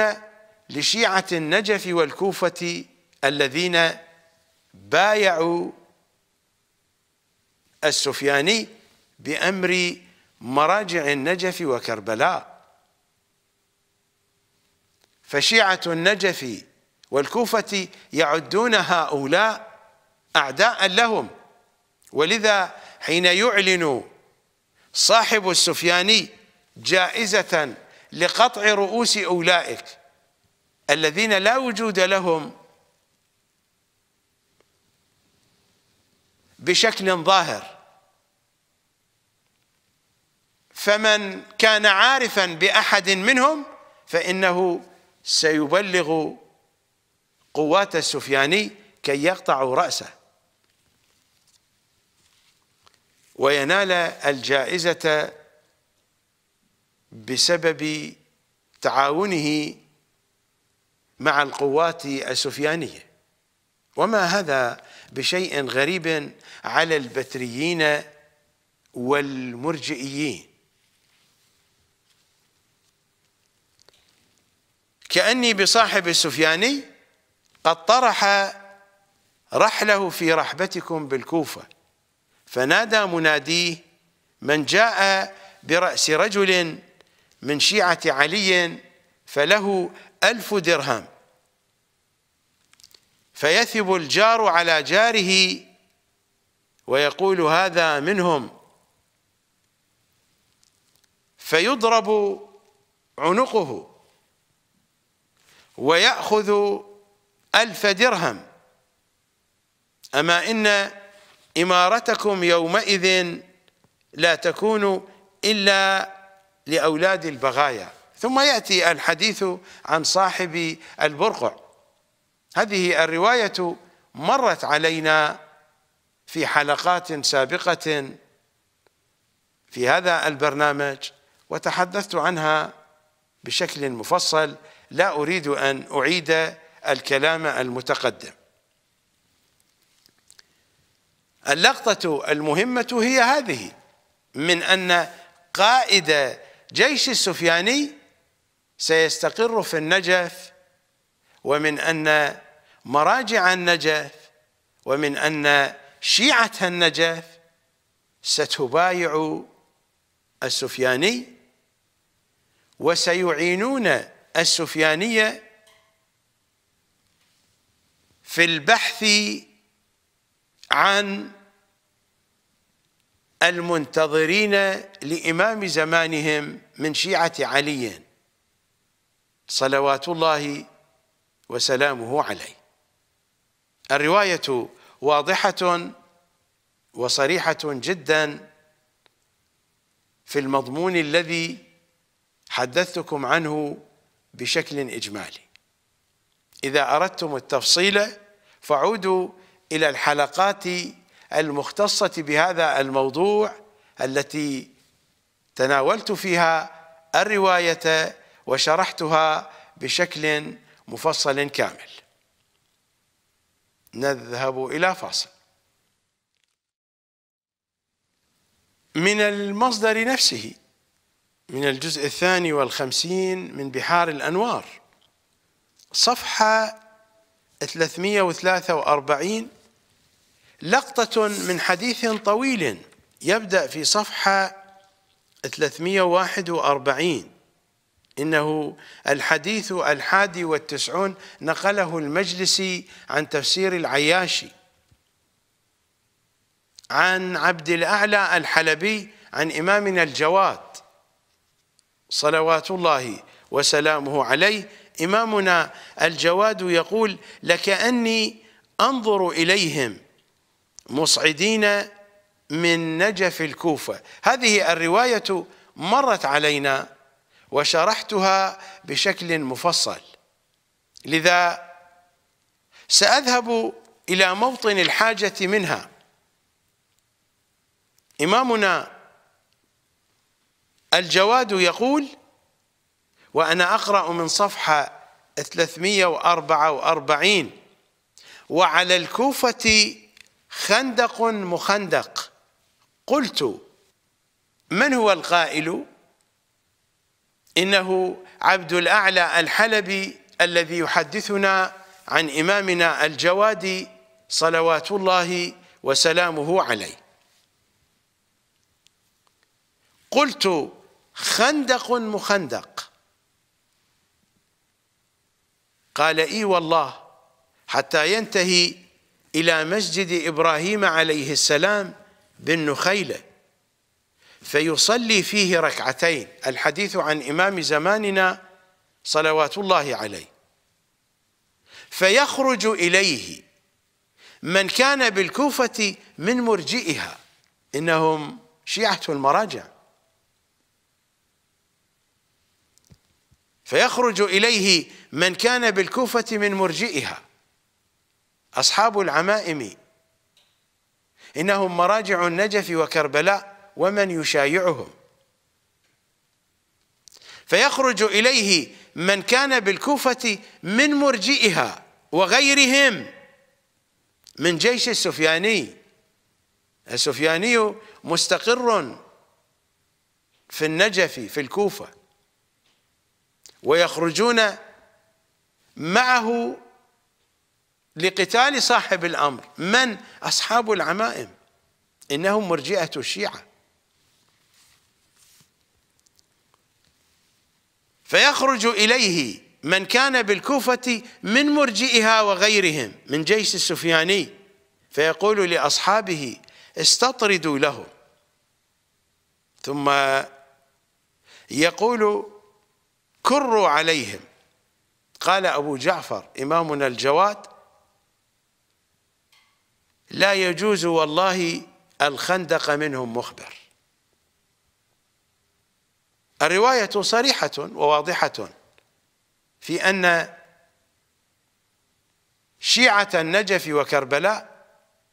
لشيعة النجف والكوفة الذين بايعوا السفياني بأمر مراجع النجف وكربلاء فشيعة النجف والكوفة يعدون هؤلاء أعداء لهم ولذا حين يعلن صاحب السفياني جائزة لقطع رؤوس أولئك الذين لا وجود لهم بشكل ظاهر فمن كان عارفا باحد منهم فانه سيبلغ قوات السفياني كي يقطعوا راسه وينال الجائزه بسبب تعاونه مع القوات السفيانية وما هذا بشيء غريب على البتريين والمرجئيين كأني بصاحب السفياني قد طرح رحله في رحبتكم بالكوفة فنادى مناديه من جاء برأس رجل من شيعة علي فله ألف درهم فيثب الجار على جاره ويقول هذا منهم فيضرب عنقه ويأخذ ألف درهم أما إن إمارتكم يومئذ لا تكون إلا لأولاد البغايا ثم يأتي الحديث عن صاحب البرقع هذه الرواية مرت علينا في حلقات سابقة في هذا البرنامج وتحدثت عنها بشكل مفصل لا أريد أن أعيد الكلام المتقدم اللقطة المهمة هي هذه من أن قائد جيش السفياني سيستقر في النجف ومن أن مراجع النجف ومن أن شيعة النجف ستبايع السفياني وسيعينون السفيانية في البحث عن المنتظرين لإمام زمانهم من شيعة علي صلوات الله وسلامه عليه الروايه واضحه وصريحه جدا في المضمون الذي حدثتكم عنه بشكل اجمالي اذا اردتم التفصيل فعودوا الى الحلقات المختصه بهذا الموضوع التي تناولت فيها الروايه وشرحتها بشكل مفصل كامل نذهب إلى فاصل من المصدر نفسه من الجزء الثاني والخمسين من بحار الأنوار صفحة 343 لقطة من حديث طويل يبدأ في صفحة 341 إنه الحديث الحادي والتسعون نقله المجلسي عن تفسير العياشي عن عبد الأعلى الحلبي عن إمامنا الجواد صلوات الله وسلامه عليه إمامنا الجواد يقول لكأني أنظر إليهم مصعدين من نجف الكوفة هذه الرواية مرت علينا وشرحتها بشكل مفصل لذا سأذهب إلى موطن الحاجة منها إمامنا الجواد يقول وأنا أقرأ من صفحة 344 وعلى الكوفة خندق مخندق قلت من هو القائل؟ إنه عبد الأعلى الحلبي الذي يحدثنا عن إمامنا الجوادي صلوات الله وسلامه عليه قلت خندق مخندق قال اي والله حتى ينتهي إلى مسجد إبراهيم عليه السلام بالنخيله فيصلي فيه ركعتين الحديث عن إمام زماننا صلوات الله عليه فيخرج إليه من كان بالكوفة من مرجئها إنهم شيعة المراجع فيخرج إليه من كان بالكوفة من مرجئها أصحاب العمائم إنهم مراجع النجف وكربلاء ومن يشايعهم فيخرج إليه من كان بالكوفة من مرجئها وغيرهم من جيش السفياني السفياني مستقر في النجف في الكوفة ويخرجون معه لقتال صاحب الأمر من أصحاب العمائم إنهم مرجئة الشيعة فيخرج إليه من كان بالكوفة من مرجئها وغيرهم من جيش السفياني فيقول لأصحابه استطردوا له ثم يقول كروا عليهم قال أبو جعفر إمامنا الجواد لا يجوز والله الخندق منهم مخبر الرواية صريحة وواضحة في أن شيعة النجف وكربلاء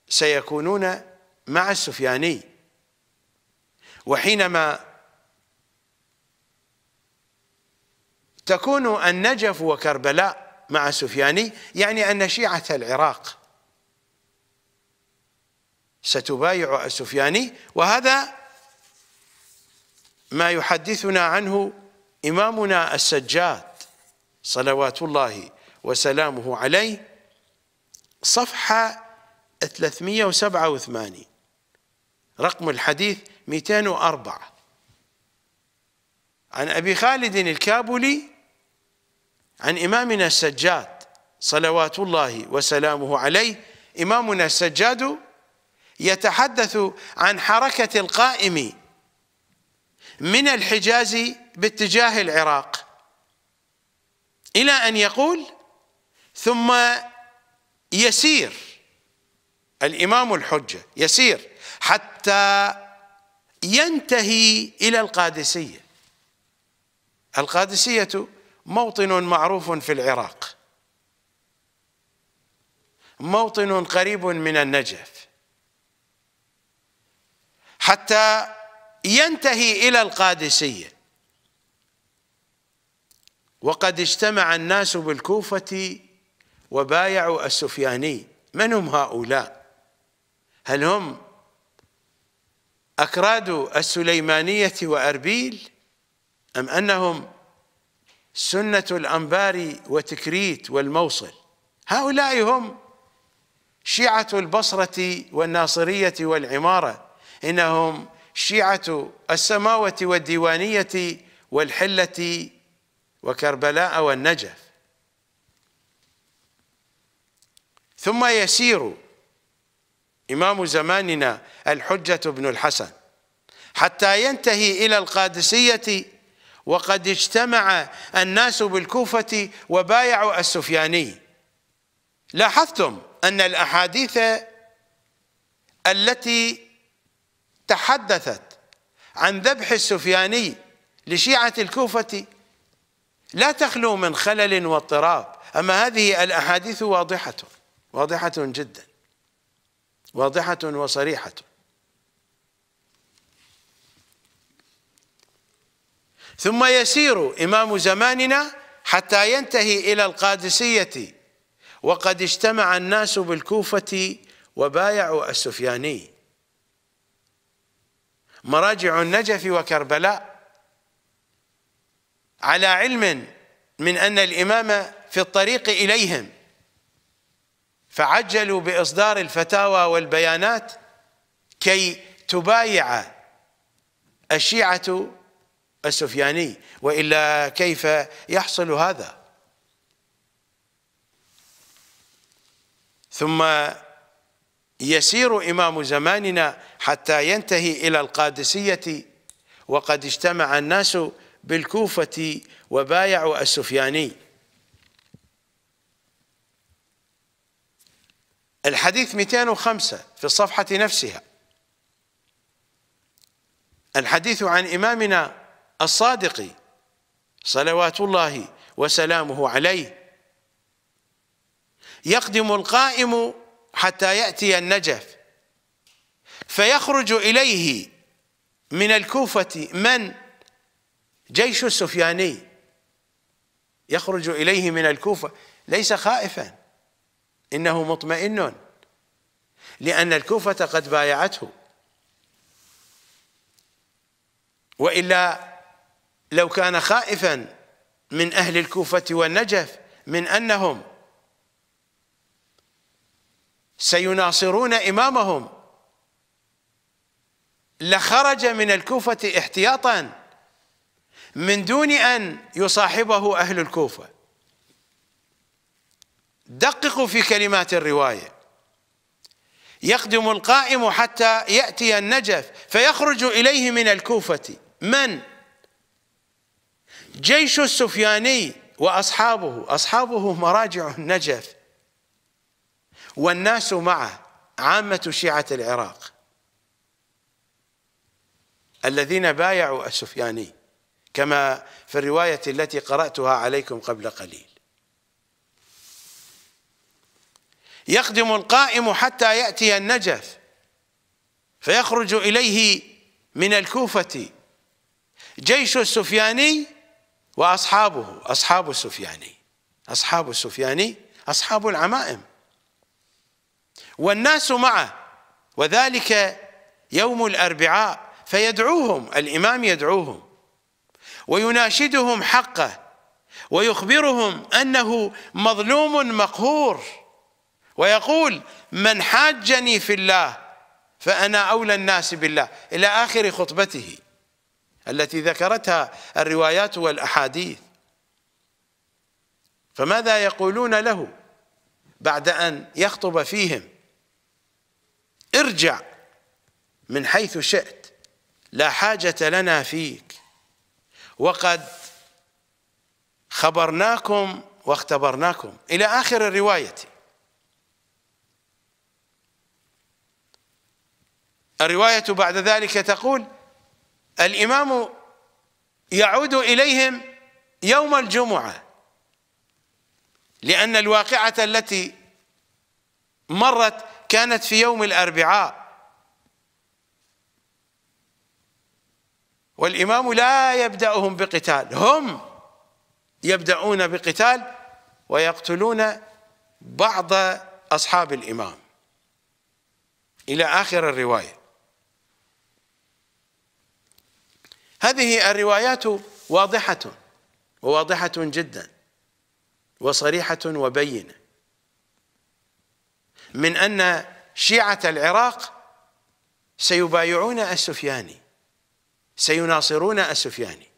سيكونون مع السفياني وحينما تكون النجف وكربلاء مع سفياني يعني أن شيعة العراق ستبايع السفياني وهذا ما يحدثنا عنه إمامنا السجاد صلوات الله وسلامه عليه صفحة 387 رقم الحديث 204 عن أبي خالد الكابلي عن إمامنا السجاد صلوات الله وسلامه عليه إمامنا السجاد يتحدث عن حركة القائم من الحجاز باتجاه العراق إلى أن يقول ثم يسير الإمام الحجة يسير حتى ينتهي إلى القادسية القادسية موطن معروف في العراق موطن قريب من النجف حتى ينتهي إلى القادسية وقد اجتمع الناس بالكوفة وبايعوا السفياني من هم هؤلاء هل هم أكراد السليمانية وأربيل أم أنهم سنة الأنبار وتكريت والموصل هؤلاء هم شيعة البصرة والناصرية والعمارة إنهم شيعة السماوة والديوانية والحلة وكربلاء والنجف ثم يسير إمام زماننا الحجة بن الحسن حتى ينتهي إلى القادسية وقد اجتمع الناس بالكوفة وبايعوا السفياني لاحظتم أن الأحاديث التي تحدثت عن ذبح السفياني لشيعة الكوفة لا تخلو من خلل واضطراب أما هذه الأحاديث واضحة واضحة جدا واضحة وصريحة ثم يسير إمام زماننا حتى ينتهي إلى القادسية وقد اجتمع الناس بالكوفة وبايعوا السفياني مراجع النجف وكربلاء على علم من أن الإمام في الطريق إليهم فعجلوا بإصدار الفتاوى والبيانات كي تبايع الشيعة السفياني وإلا كيف يحصل هذا ثم يسير إمام زماننا حتى ينتهي إلى القادسية وقد اجتمع الناس بالكوفة وبايعوا السفياني الحديث 205 في الصفحة نفسها الحديث عن إمامنا الصادق صلوات الله وسلامه عليه يقدم القائم حتى يأتي النجف فيخرج إليه من الكوفة من جيش السفياني يخرج إليه من الكوفة ليس خائفا إنه مطمئن لأن الكوفة قد بايعته وإلا لو كان خائفا من أهل الكوفة والنجف من أنهم سيناصرون إمامهم لخرج من الكوفة احتياطا من دون أن يصاحبه أهل الكوفة دققوا في كلمات الرواية يقدم القائم حتى يأتي النجف فيخرج إليه من الكوفة من؟ جيش السفياني وأصحابه أصحابه مراجع النجف والناس معه عامة شيعة العراق الذين بايعوا السفياني كما في الرواية التي قرأتها عليكم قبل قليل يقدم القائم حتى يأتي النجف فيخرج إليه من الكوفة جيش السفياني وأصحابه أصحاب السفياني أصحاب السفياني أصحاب العمائم والناس معه وذلك يوم الاربعاء فيدعوهم الامام يدعوهم ويناشدهم حقه ويخبرهم انه مظلوم مقهور ويقول من حاجني في الله فانا اولى الناس بالله الى اخر خطبته التي ذكرتها الروايات والاحاديث فماذا يقولون له بعد ان يخطب فيهم ارجع من حيث شئت لا حاجة لنا فيك وقد خبرناكم واختبرناكم إلى آخر الرواية الرواية بعد ذلك تقول الإمام يعود إليهم يوم الجمعة لأن الواقعة التي مرت كانت في يوم الاربعاء والامام لا يبداهم بقتال هم يبداون بقتال ويقتلون بعض اصحاب الامام الى اخر الروايه هذه الروايات واضحه وواضحه جدا وصريحه وبينه من أن شيعة العراق سيبايعون السفياني سيناصرون السفياني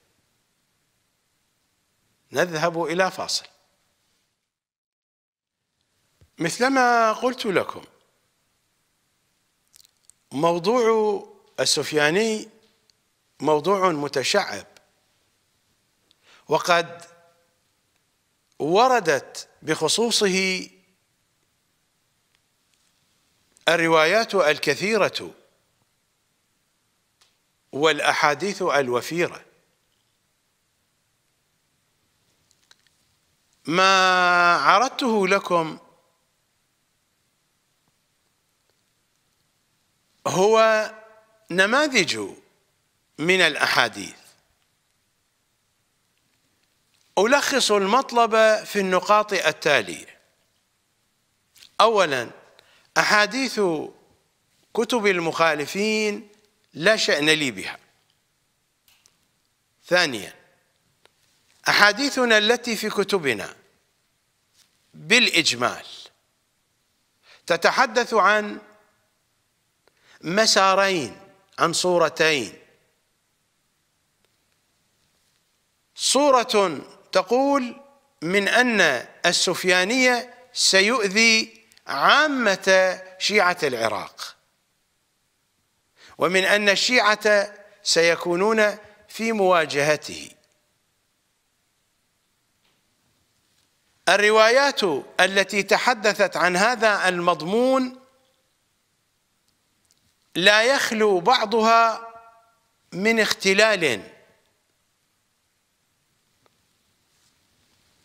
نذهب إلى فاصل مثلما قلت لكم موضوع السفياني موضوع متشعب وقد وردت بخصوصه الروايات الكثيرة والأحاديث الوفيرة ما عرضته لكم هو نماذج من الأحاديث ألخص المطلب في النقاط التالية أولاً أحاديث كتب المخالفين لا شأن لي بها ثانيا أحاديثنا التي في كتبنا بالإجمال تتحدث عن مسارين عن صورتين صورة تقول من أن السفيانية سيؤذي عامة شيعة العراق ومن أن الشيعة سيكونون في مواجهته الروايات التي تحدثت عن هذا المضمون لا يخلو بعضها من اختلال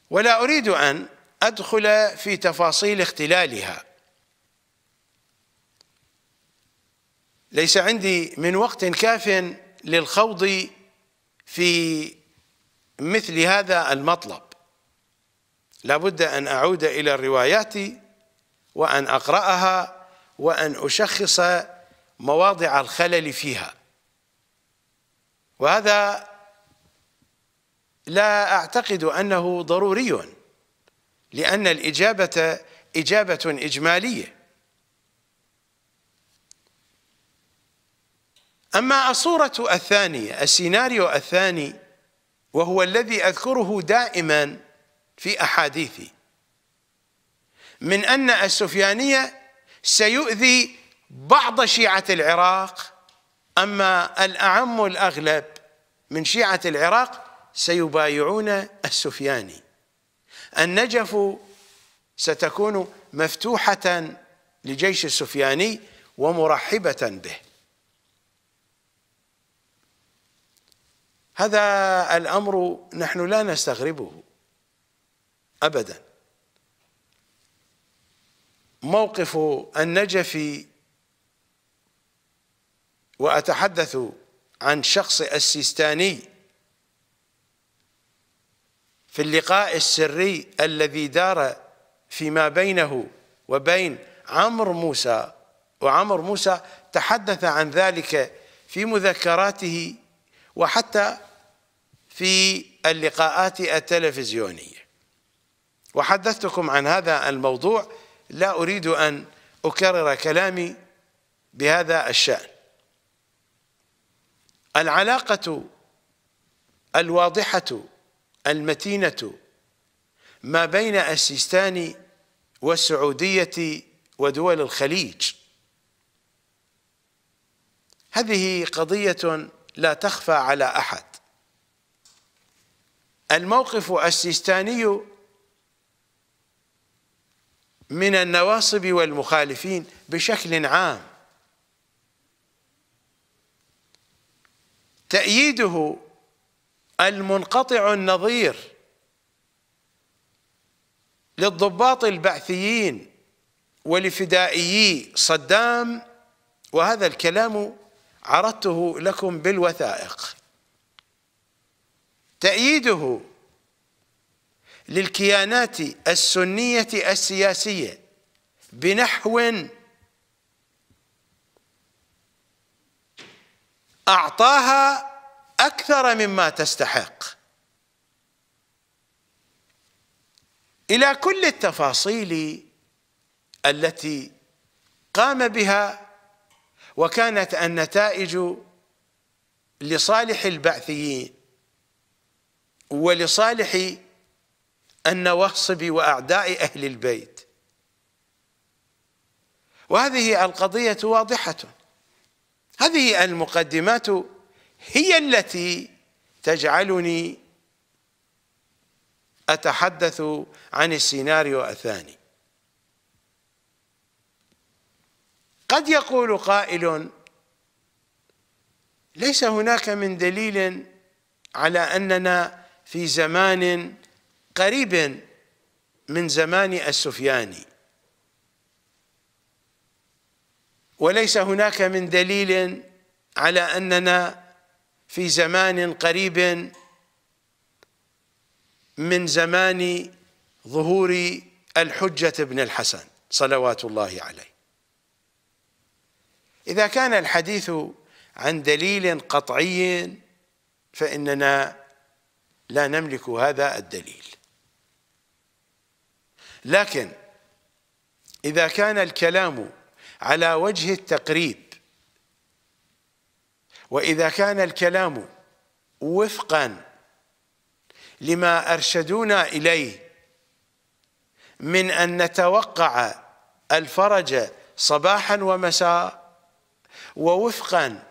ولا أريد أن أدخل في تفاصيل اختلالها ليس عندي من وقت كاف للخوض في مثل هذا المطلب لابد أن أعود إلى الروايات وأن أقرأها وأن أشخص مواضع الخلل فيها وهذا لا أعتقد أنه ضروري لأن الإجابة إجابة إجمالية أما الصورة الثانية السيناريو الثاني وهو الذي أذكره دائما في أحاديثي من أن السفيانية سيؤذي بعض شيعة العراق أما الأعم الأغلب من شيعة العراق سيبايعون السفياني النجف ستكون مفتوحة لجيش السفياني ومرحبة به هذا الأمر نحن لا نستغربه أبدا موقف النجف وأتحدث عن شخص السيستاني في اللقاء السري الذي دار فيما بينه وبين عمر موسى وعمر موسى تحدث عن ذلك في مذكراته وحتى في اللقاءات التلفزيونية وحدثتكم عن هذا الموضوع لا أريد أن أكرر كلامي بهذا الشأن العلاقة الواضحة المتينة ما بين السيستان والسعودية ودول الخليج هذه قضية لا تخفى على أحد الموقف السيستاني من النواصب والمخالفين بشكل عام تأييده المنقطع النظير للضباط البعثيين ولفدائيي صدام وهذا الكلام عرضته لكم بالوثائق تأييده للكيانات السنية السياسية بنحو أعطاها أكثر مما تستحق إلى كل التفاصيل التي قام بها وكانت النتائج لصالح البعثيين ولصالح النواصب وأعداء أهل البيت وهذه القضية واضحة هذه المقدمات هي التي تجعلني أتحدث عن السيناريو الثاني قد يقول قائل ليس هناك من دليل على أننا في زمان قريب من زمان السفياني وليس هناك من دليل على أننا في زمان قريب من زمان ظهور الحجة ابن الحسن صلوات الله عليه إذا كان الحديث عن دليل قطعي فإننا لا نملك هذا الدليل لكن إذا كان الكلام على وجه التقريب وإذا كان الكلام وفقا لما أرشدونا إليه من أن نتوقع الفرج صباحا ومساء ووفقا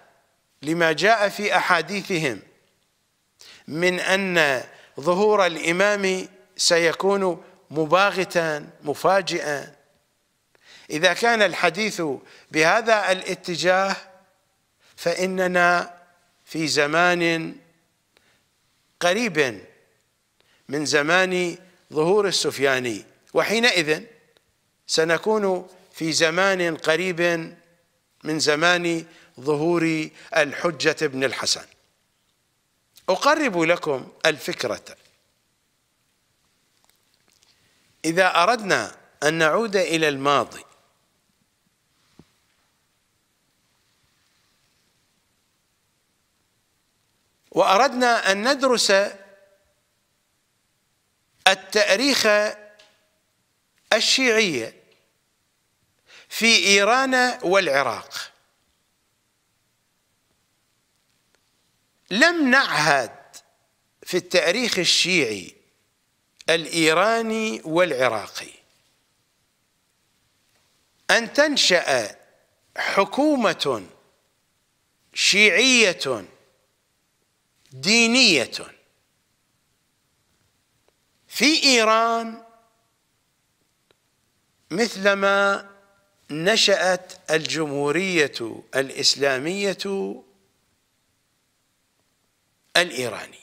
لما جاء في أحاديثهم من أن ظهور الإمام سيكون مباغتا مفاجئا إذا كان الحديث بهذا الاتجاه فاننا في زمان قريب من زمان ظهور السفياني وحينئذ سنكون في زمان قريب من زمان ظهور الحجة بن الحسن أقرب لكم الفكرة إذا أردنا أن نعود إلى الماضي واردنا ان ندرس التاريخ الشيعي في ايران والعراق لم نعهد في التاريخ الشيعي الايراني والعراقي ان تنشا حكومه شيعيه دينية في إيران مثلما نشأت الجمهورية الإسلامية الإيرانية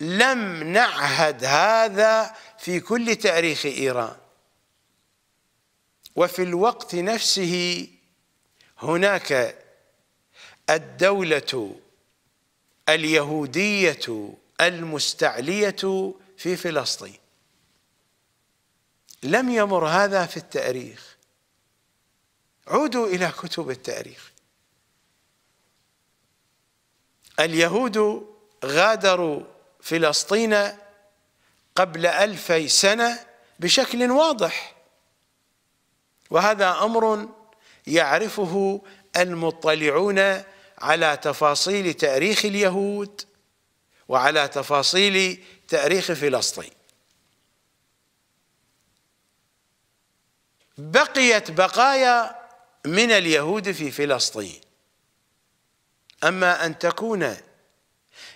لم نعهد هذا في كل تاريخ إيران وفي الوقت نفسه هناك الدولة اليهودية المستعلية في فلسطين لم يمر هذا في التاريخ عودوا إلى كتب التاريخ اليهود غادروا فلسطين قبل ألفي سنة بشكل واضح وهذا أمر يعرفه المطلعون على تفاصيل تاريخ اليهود وعلى تفاصيل تاريخ فلسطين بقيت بقايا من اليهود في فلسطين اما ان تكون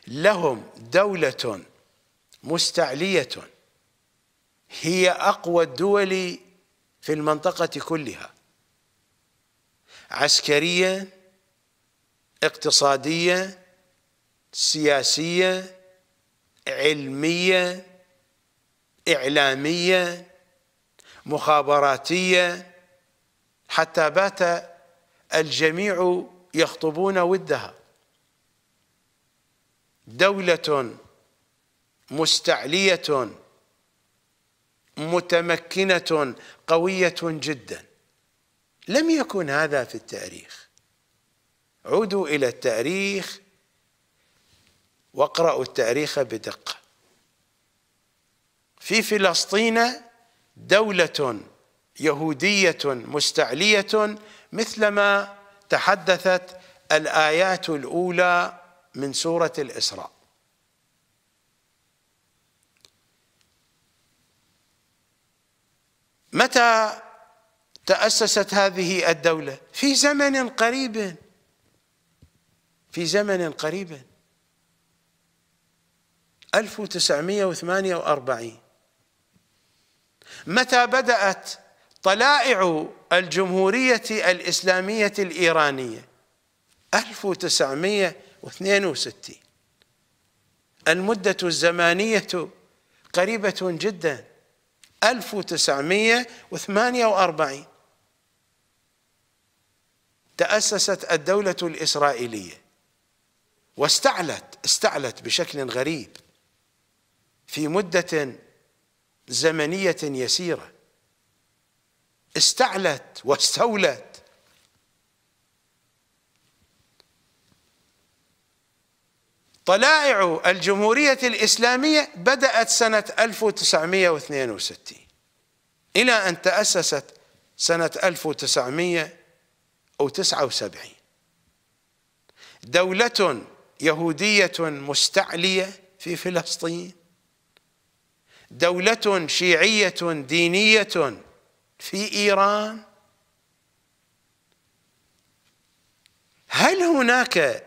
لهم دوله مستعليه هي اقوى الدول في المنطقه كلها عسكريا اقتصادية سياسية علمية إعلامية مخابراتية حتى بات الجميع يخطبون ودها دولة مستعلية متمكنة قوية جدا لم يكن هذا في التاريخ عودوا إلى التاريخ واقرأوا التاريخ بدقة في فلسطين دولة يهودية مستعلية مثلما تحدثت الآيات الأولى من سورة الإسراء متى تأسست هذه الدولة؟ في زمن قريب في زمن قريب 1948 متى بدأت طلائع الجمهورية الإسلامية الإيرانية 1962 المدة الزمانية قريبة جدا 1948 تأسست الدولة الإسرائيلية واستعلت استعلت بشكل غريب في مدة زمنية يسيرة استعلت واستولت طلائع الجمهورية الإسلامية بدأت سنة 1962 إلى أن تأسست سنة 1979 دولة يهودية مستعلية في فلسطين دولة شيعية دينية في إيران هل هناك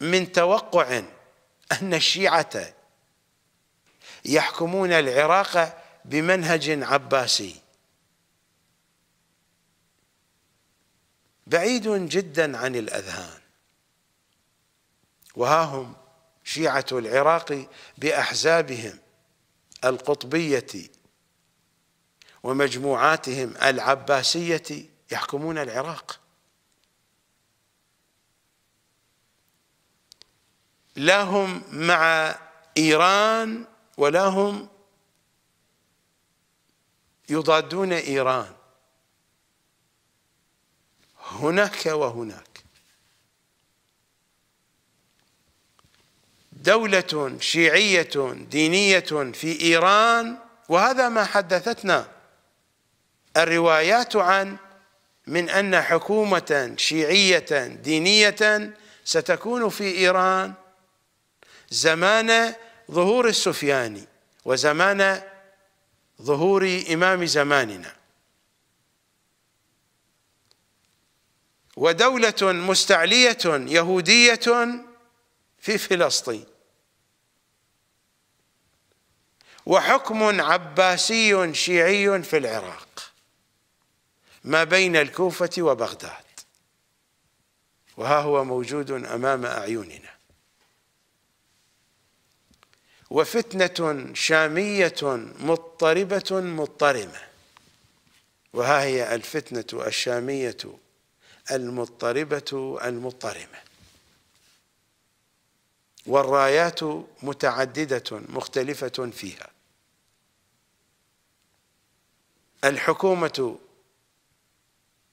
من توقع أن الشيعة يحكمون العراق بمنهج عباسي بعيد جدا عن الأذهان وها هم شيعة العراق بأحزابهم القطبية ومجموعاتهم العباسية يحكمون العراق لا هم مع إيران ولا هم يضادون إيران هناك وهناك دولة شيعية دينية في إيران وهذا ما حدثتنا الروايات عن من أن حكومة شيعية دينية ستكون في إيران زمان ظهور السفياني وزمان ظهور إمام زماننا ودولة مستعلية يهودية في فلسطين وحكم عباسي شيعي في العراق ما بين الكوفة وبغداد وها هو موجود أمام أعيننا وفتنة شامية مضطربة مضطرمة وها هي الفتنة الشامية المضطربة المضطرمة والرايات متعددة مختلفة فيها الحكومة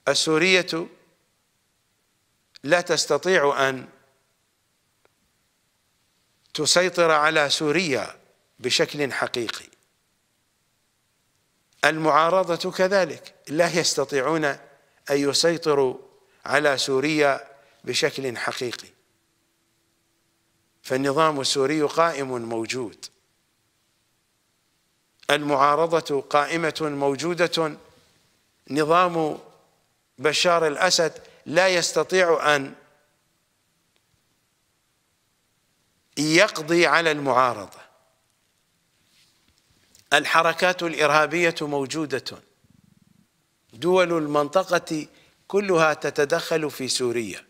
السورية لا تستطيع أن تسيطر على سوريا بشكل حقيقي المعارضة كذلك لا يستطيعون أن يسيطروا على سوريا بشكل حقيقي فالنظام السوري قائم موجود المعارضة قائمة موجودة نظام بشار الأسد لا يستطيع أن يقضي على المعارضة الحركات الإرهابية موجودة دول المنطقة كلها تتدخل في سوريا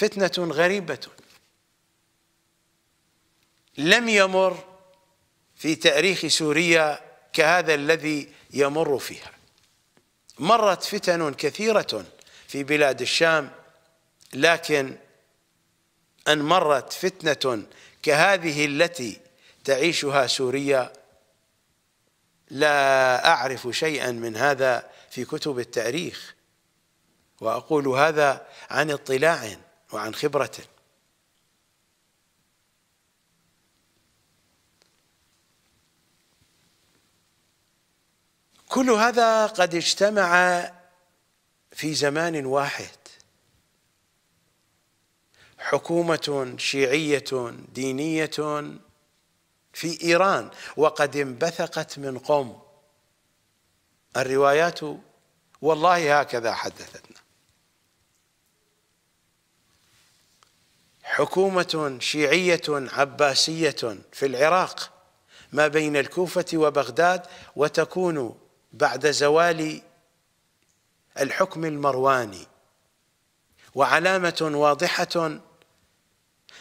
فتنه غريبه لم يمر في تاريخ سوريا كهذا الذي يمر فيها مرت فتن كثيره في بلاد الشام لكن ان مرت فتنه كهذه التي تعيشها سوريا لا اعرف شيئا من هذا في كتب التاريخ واقول هذا عن اطلاع وعن خبرة كل هذا قد اجتمع في زمان واحد حكومة شيعية دينية في إيران وقد انبثقت من قوم الروايات والله هكذا حدثتنا حكومة شيعية عباسية في العراق ما بين الكوفة وبغداد وتكون بعد زوال الحكم المرواني وعلامة واضحة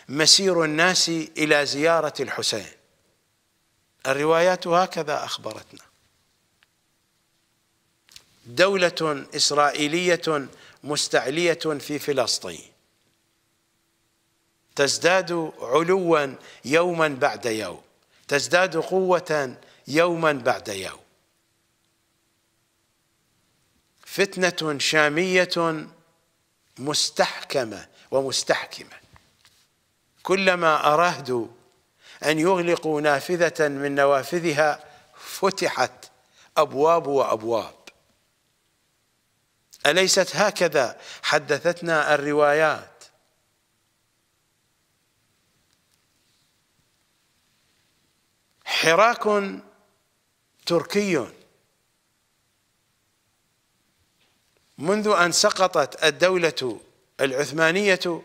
مسير الناس إلى زيارة الحسين الروايات هكذا أخبرتنا دولة إسرائيلية مستعلية في فلسطين تزداد علوا يوما بعد يوم تزداد قوة يوما بعد يوم فتنة شامية مستحكمة ومستحكمة كلما أرادوا أن يغلقوا نافذة من نوافذها فتحت أبواب وأبواب أليست هكذا حدثتنا الروايات حراك تركي منذ أن سقطت الدولة العثمانية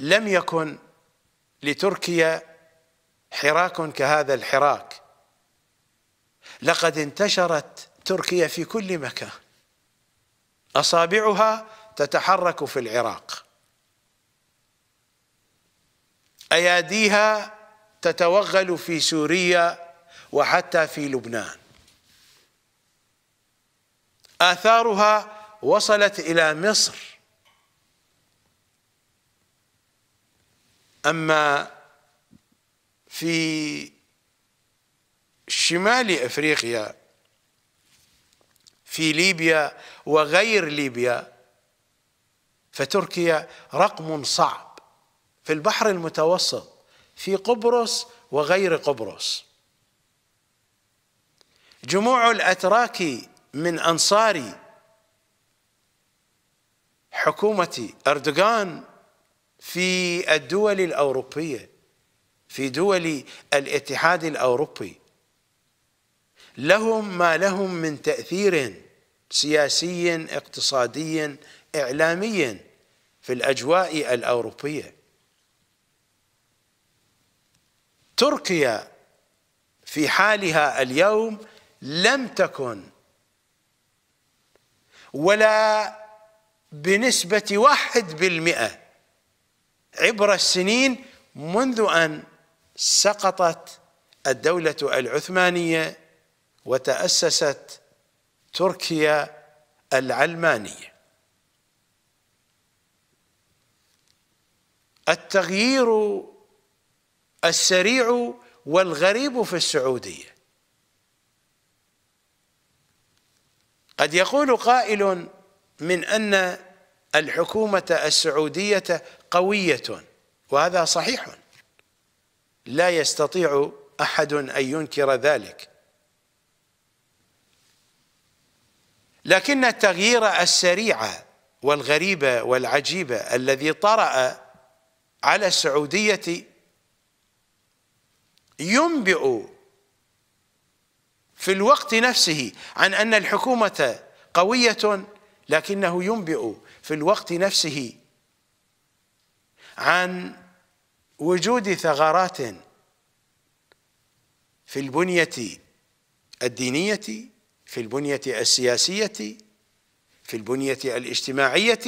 لم يكن لتركيا حراك كهذا الحراك لقد انتشرت تركيا في كل مكان أصابعها تتحرك في العراق أياديها تتوغل في سوريا وحتى في لبنان آثارها وصلت إلى مصر أما في شمال أفريقيا في ليبيا وغير ليبيا فتركيا رقم صعب في البحر المتوسط في قبرص وغير قبرص جموع الأتراك من أنصار حكومة أردوغان في الدول الأوروبية في دول الاتحاد الأوروبي لهم ما لهم من تأثير سياسي اقتصادي إعلامي في الأجواء الأوروبية تركيا في حالها اليوم لم تكن ولا بنسبة واحد بالمئة عبر السنين منذ أن سقطت الدولة العثمانية وتأسست تركيا العلمانية التغيير السريع والغريب في السعودية قد يقول قائل من أن الحكومة السعودية قوية وهذا صحيح لا يستطيع أحد أن ينكر ذلك لكن التغيير السريع والغريب والعجيب الذي طرأ على السعودية ينبئ في الوقت نفسه عن أن الحكومة قوية لكنه ينبئ في الوقت نفسه عن وجود ثغرات في البنية الدينية في البنية السياسية في البنية الاجتماعية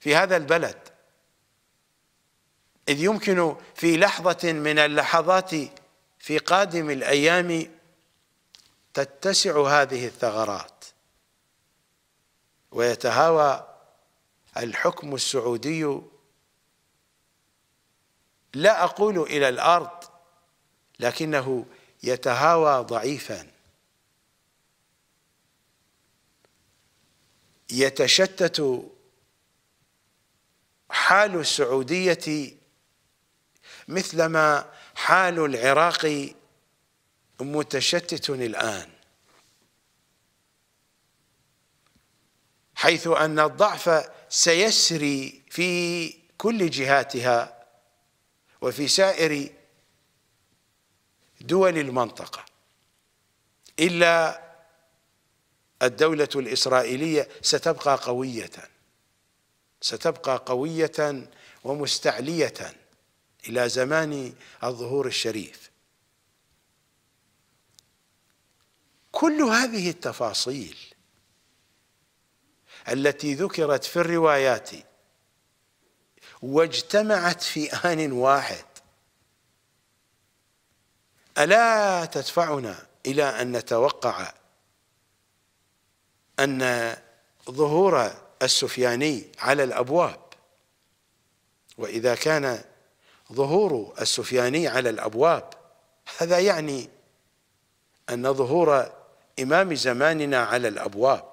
في هذا البلد إذ يمكن في لحظة من اللحظات في قادم الأيام تتسع هذه الثغرات ويتهاوى الحكم السعودي لا أقول إلى الأرض لكنه يتهاوى ضعيفا يتشتت حال السعودية مثلما حال العراق متشتت الآن حيث أن الضعف سيسري في كل جهاتها وفي سائر دول المنطقة إلا الدولة الإسرائيلية ستبقى قوية ستبقى قوية ومستعلية إلى زمان الظهور الشريف كل هذه التفاصيل التي ذكرت في الروايات واجتمعت في آن واحد ألا تدفعنا إلى أن نتوقع أن ظهور السفياني على الأبواب وإذا كان ظهور السفياني على الابواب هذا يعني ان ظهور امام زماننا على الابواب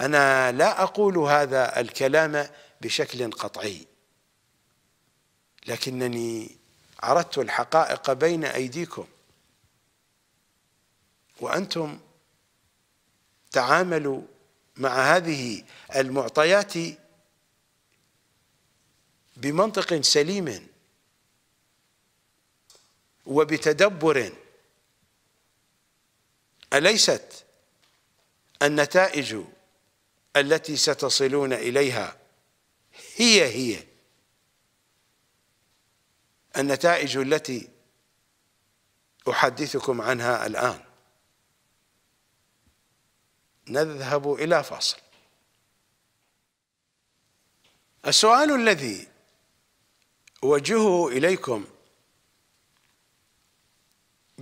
انا لا اقول هذا الكلام بشكل قطعي لكنني عرضت الحقائق بين ايديكم وانتم تعاملوا مع هذه المعطيات بمنطق سليم وبتدبر أليست النتائج التي ستصلون إليها هي هي النتائج التي أحدثكم عنها الآن نذهب إلى فاصل السؤال الذي وجهه إليكم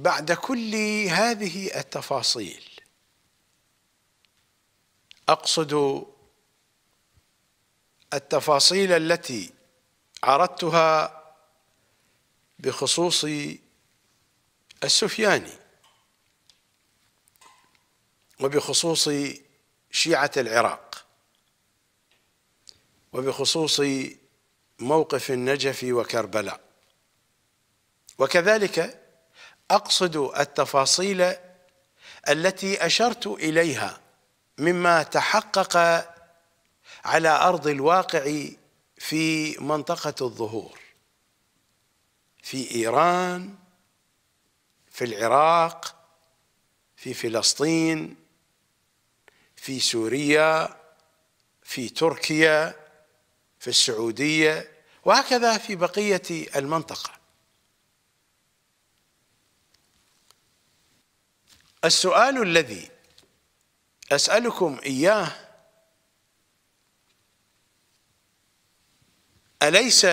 بعد كل هذه التفاصيل اقصد التفاصيل التي عرضتها بخصوص السفياني وبخصوص شيعه العراق وبخصوص موقف النجف وكربلاء وكذلك أقصد التفاصيل التي أشرت إليها مما تحقق على أرض الواقع في منطقة الظهور في إيران في العراق في فلسطين في سوريا في تركيا في السعودية وهكذا في بقية المنطقة السؤال الذي أسألكم إياه أليس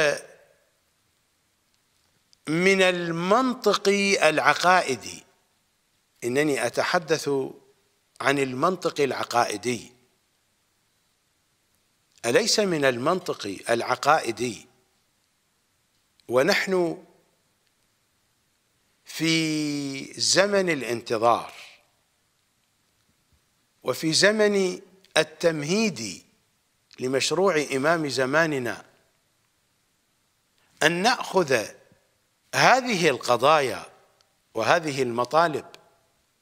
من المنطق العقائدي إنني أتحدث عن المنطق العقائدي أليس من المنطق العقائدي ونحن في زمن الانتظار وفي زمن التمهيد لمشروع إمام زماننا أن نأخذ هذه القضايا وهذه المطالب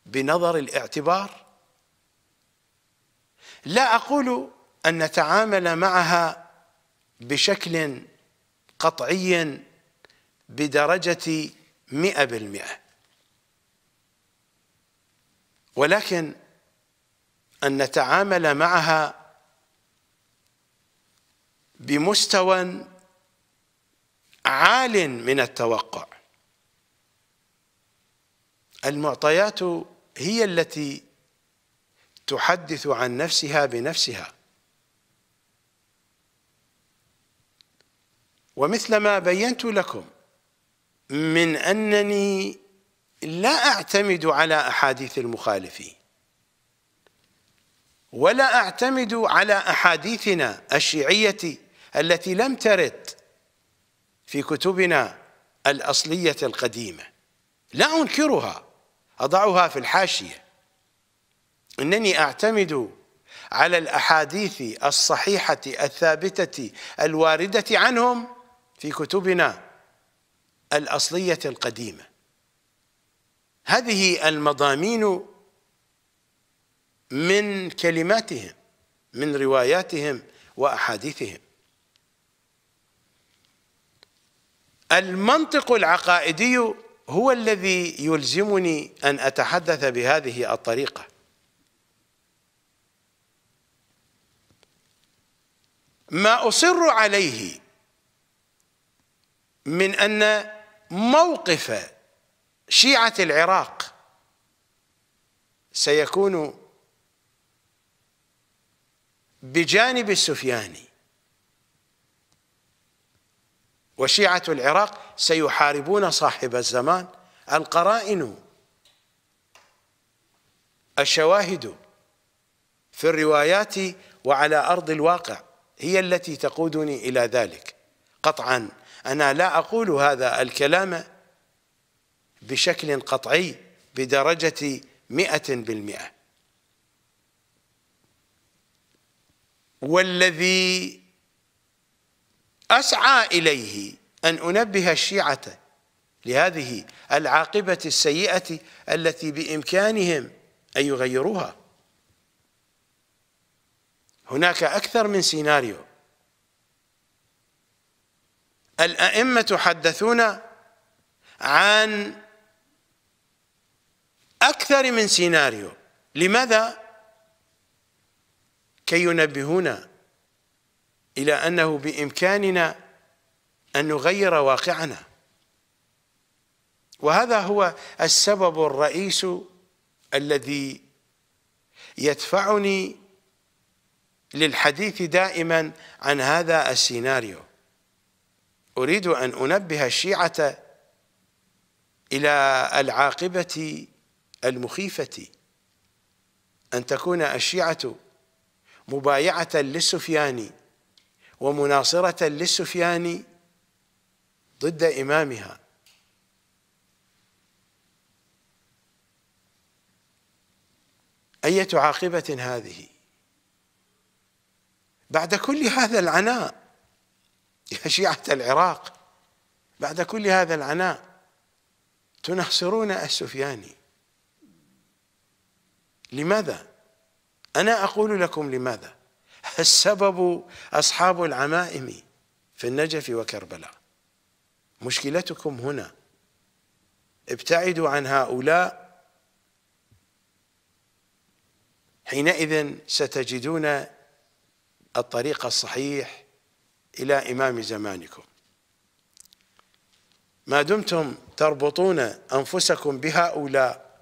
بنظر الاعتبار لا أقول أن نتعامل معها بشكل قطعي بدرجة مئة بالمئة ولكن أن نتعامل معها بمستوى عال من التوقع المعطيات هي التي تحدث عن نفسها بنفسها ومثل ما بينت لكم من أنني لا أعتمد على أحاديث المخالفين ولا أعتمد على أحاديثنا الشيعية التي لم ترد في كتبنا الأصلية القديمة لا أنكرها أضعها في الحاشية إنني أعتمد على الأحاديث الصحيحة الثابتة الواردة عنهم في كتبنا الأصلية القديمة هذه المضامين من كلماتهم من رواياتهم وأحاديثهم المنطق العقائدي هو الذي يلزمني أن أتحدث بهذه الطريقة ما أصر عليه من أن موقف شيعة العراق سيكون بجانب السفياني وشيعة العراق سيحاربون صاحب الزمان القرائن الشواهد في الروايات وعلى أرض الواقع هي التي تقودني إلى ذلك قطعا أنا لا أقول هذا الكلام بشكل قطعي بدرجة مئة بالمئة والذي أسعى إليه أن أنبه الشيعة لهذه العاقبة السيئة التي بإمكانهم أن يغيروها هناك أكثر من سيناريو الأئمة حدثونا عن أكثر من سيناريو لماذا؟ كي ينبهونا إلى أنه بإمكاننا أن نغير واقعنا وهذا هو السبب الرئيس الذي يدفعني للحديث دائما عن هذا السيناريو أريد أن أنبه الشيعة إلى العاقبة المخيفة أن تكون الشيعة مبايعة للسفياني ومناصرة للسفياني ضد إمامها أية عاقبة هذه بعد كل هذا العناء يا شيعة العراق بعد كل هذا العناء تنحصرون السفياني لماذا أنا أقول لكم لماذا السبب أصحاب العمائم في النجف وكربلاء مشكلتكم هنا ابتعدوا عن هؤلاء حينئذ ستجدون الطريق الصحيح إلى إمام زمانكم ما دمتم تربطون أنفسكم بهؤلاء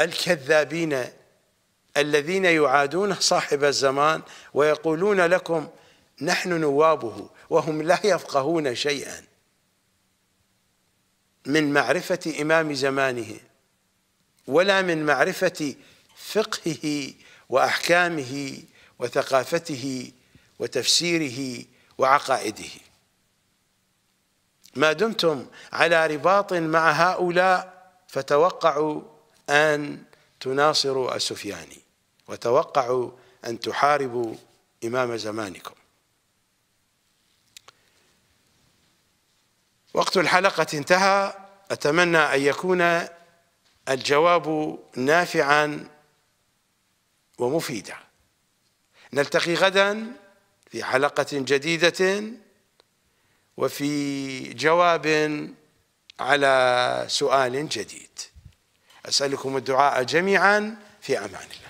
الكذابين الذين يعادون صاحب الزمان ويقولون لكم نحن نوابه وهم لا يفقهون شيئا من معرفة إمام زمانه ولا من معرفة فقهه وأحكامه وثقافته وتفسيره وعقائده ما دمتم على رباط مع هؤلاء فتوقعوا أن تناصروا السفياني وتوقعوا أن تحاربوا إمام زمانكم وقت الحلقة انتهى أتمنى أن يكون الجواب نافعا ومفيدا نلتقي غدا في حلقة جديدة وفي جواب على سؤال جديد أسألكم الدعاء جميعا في أمان الله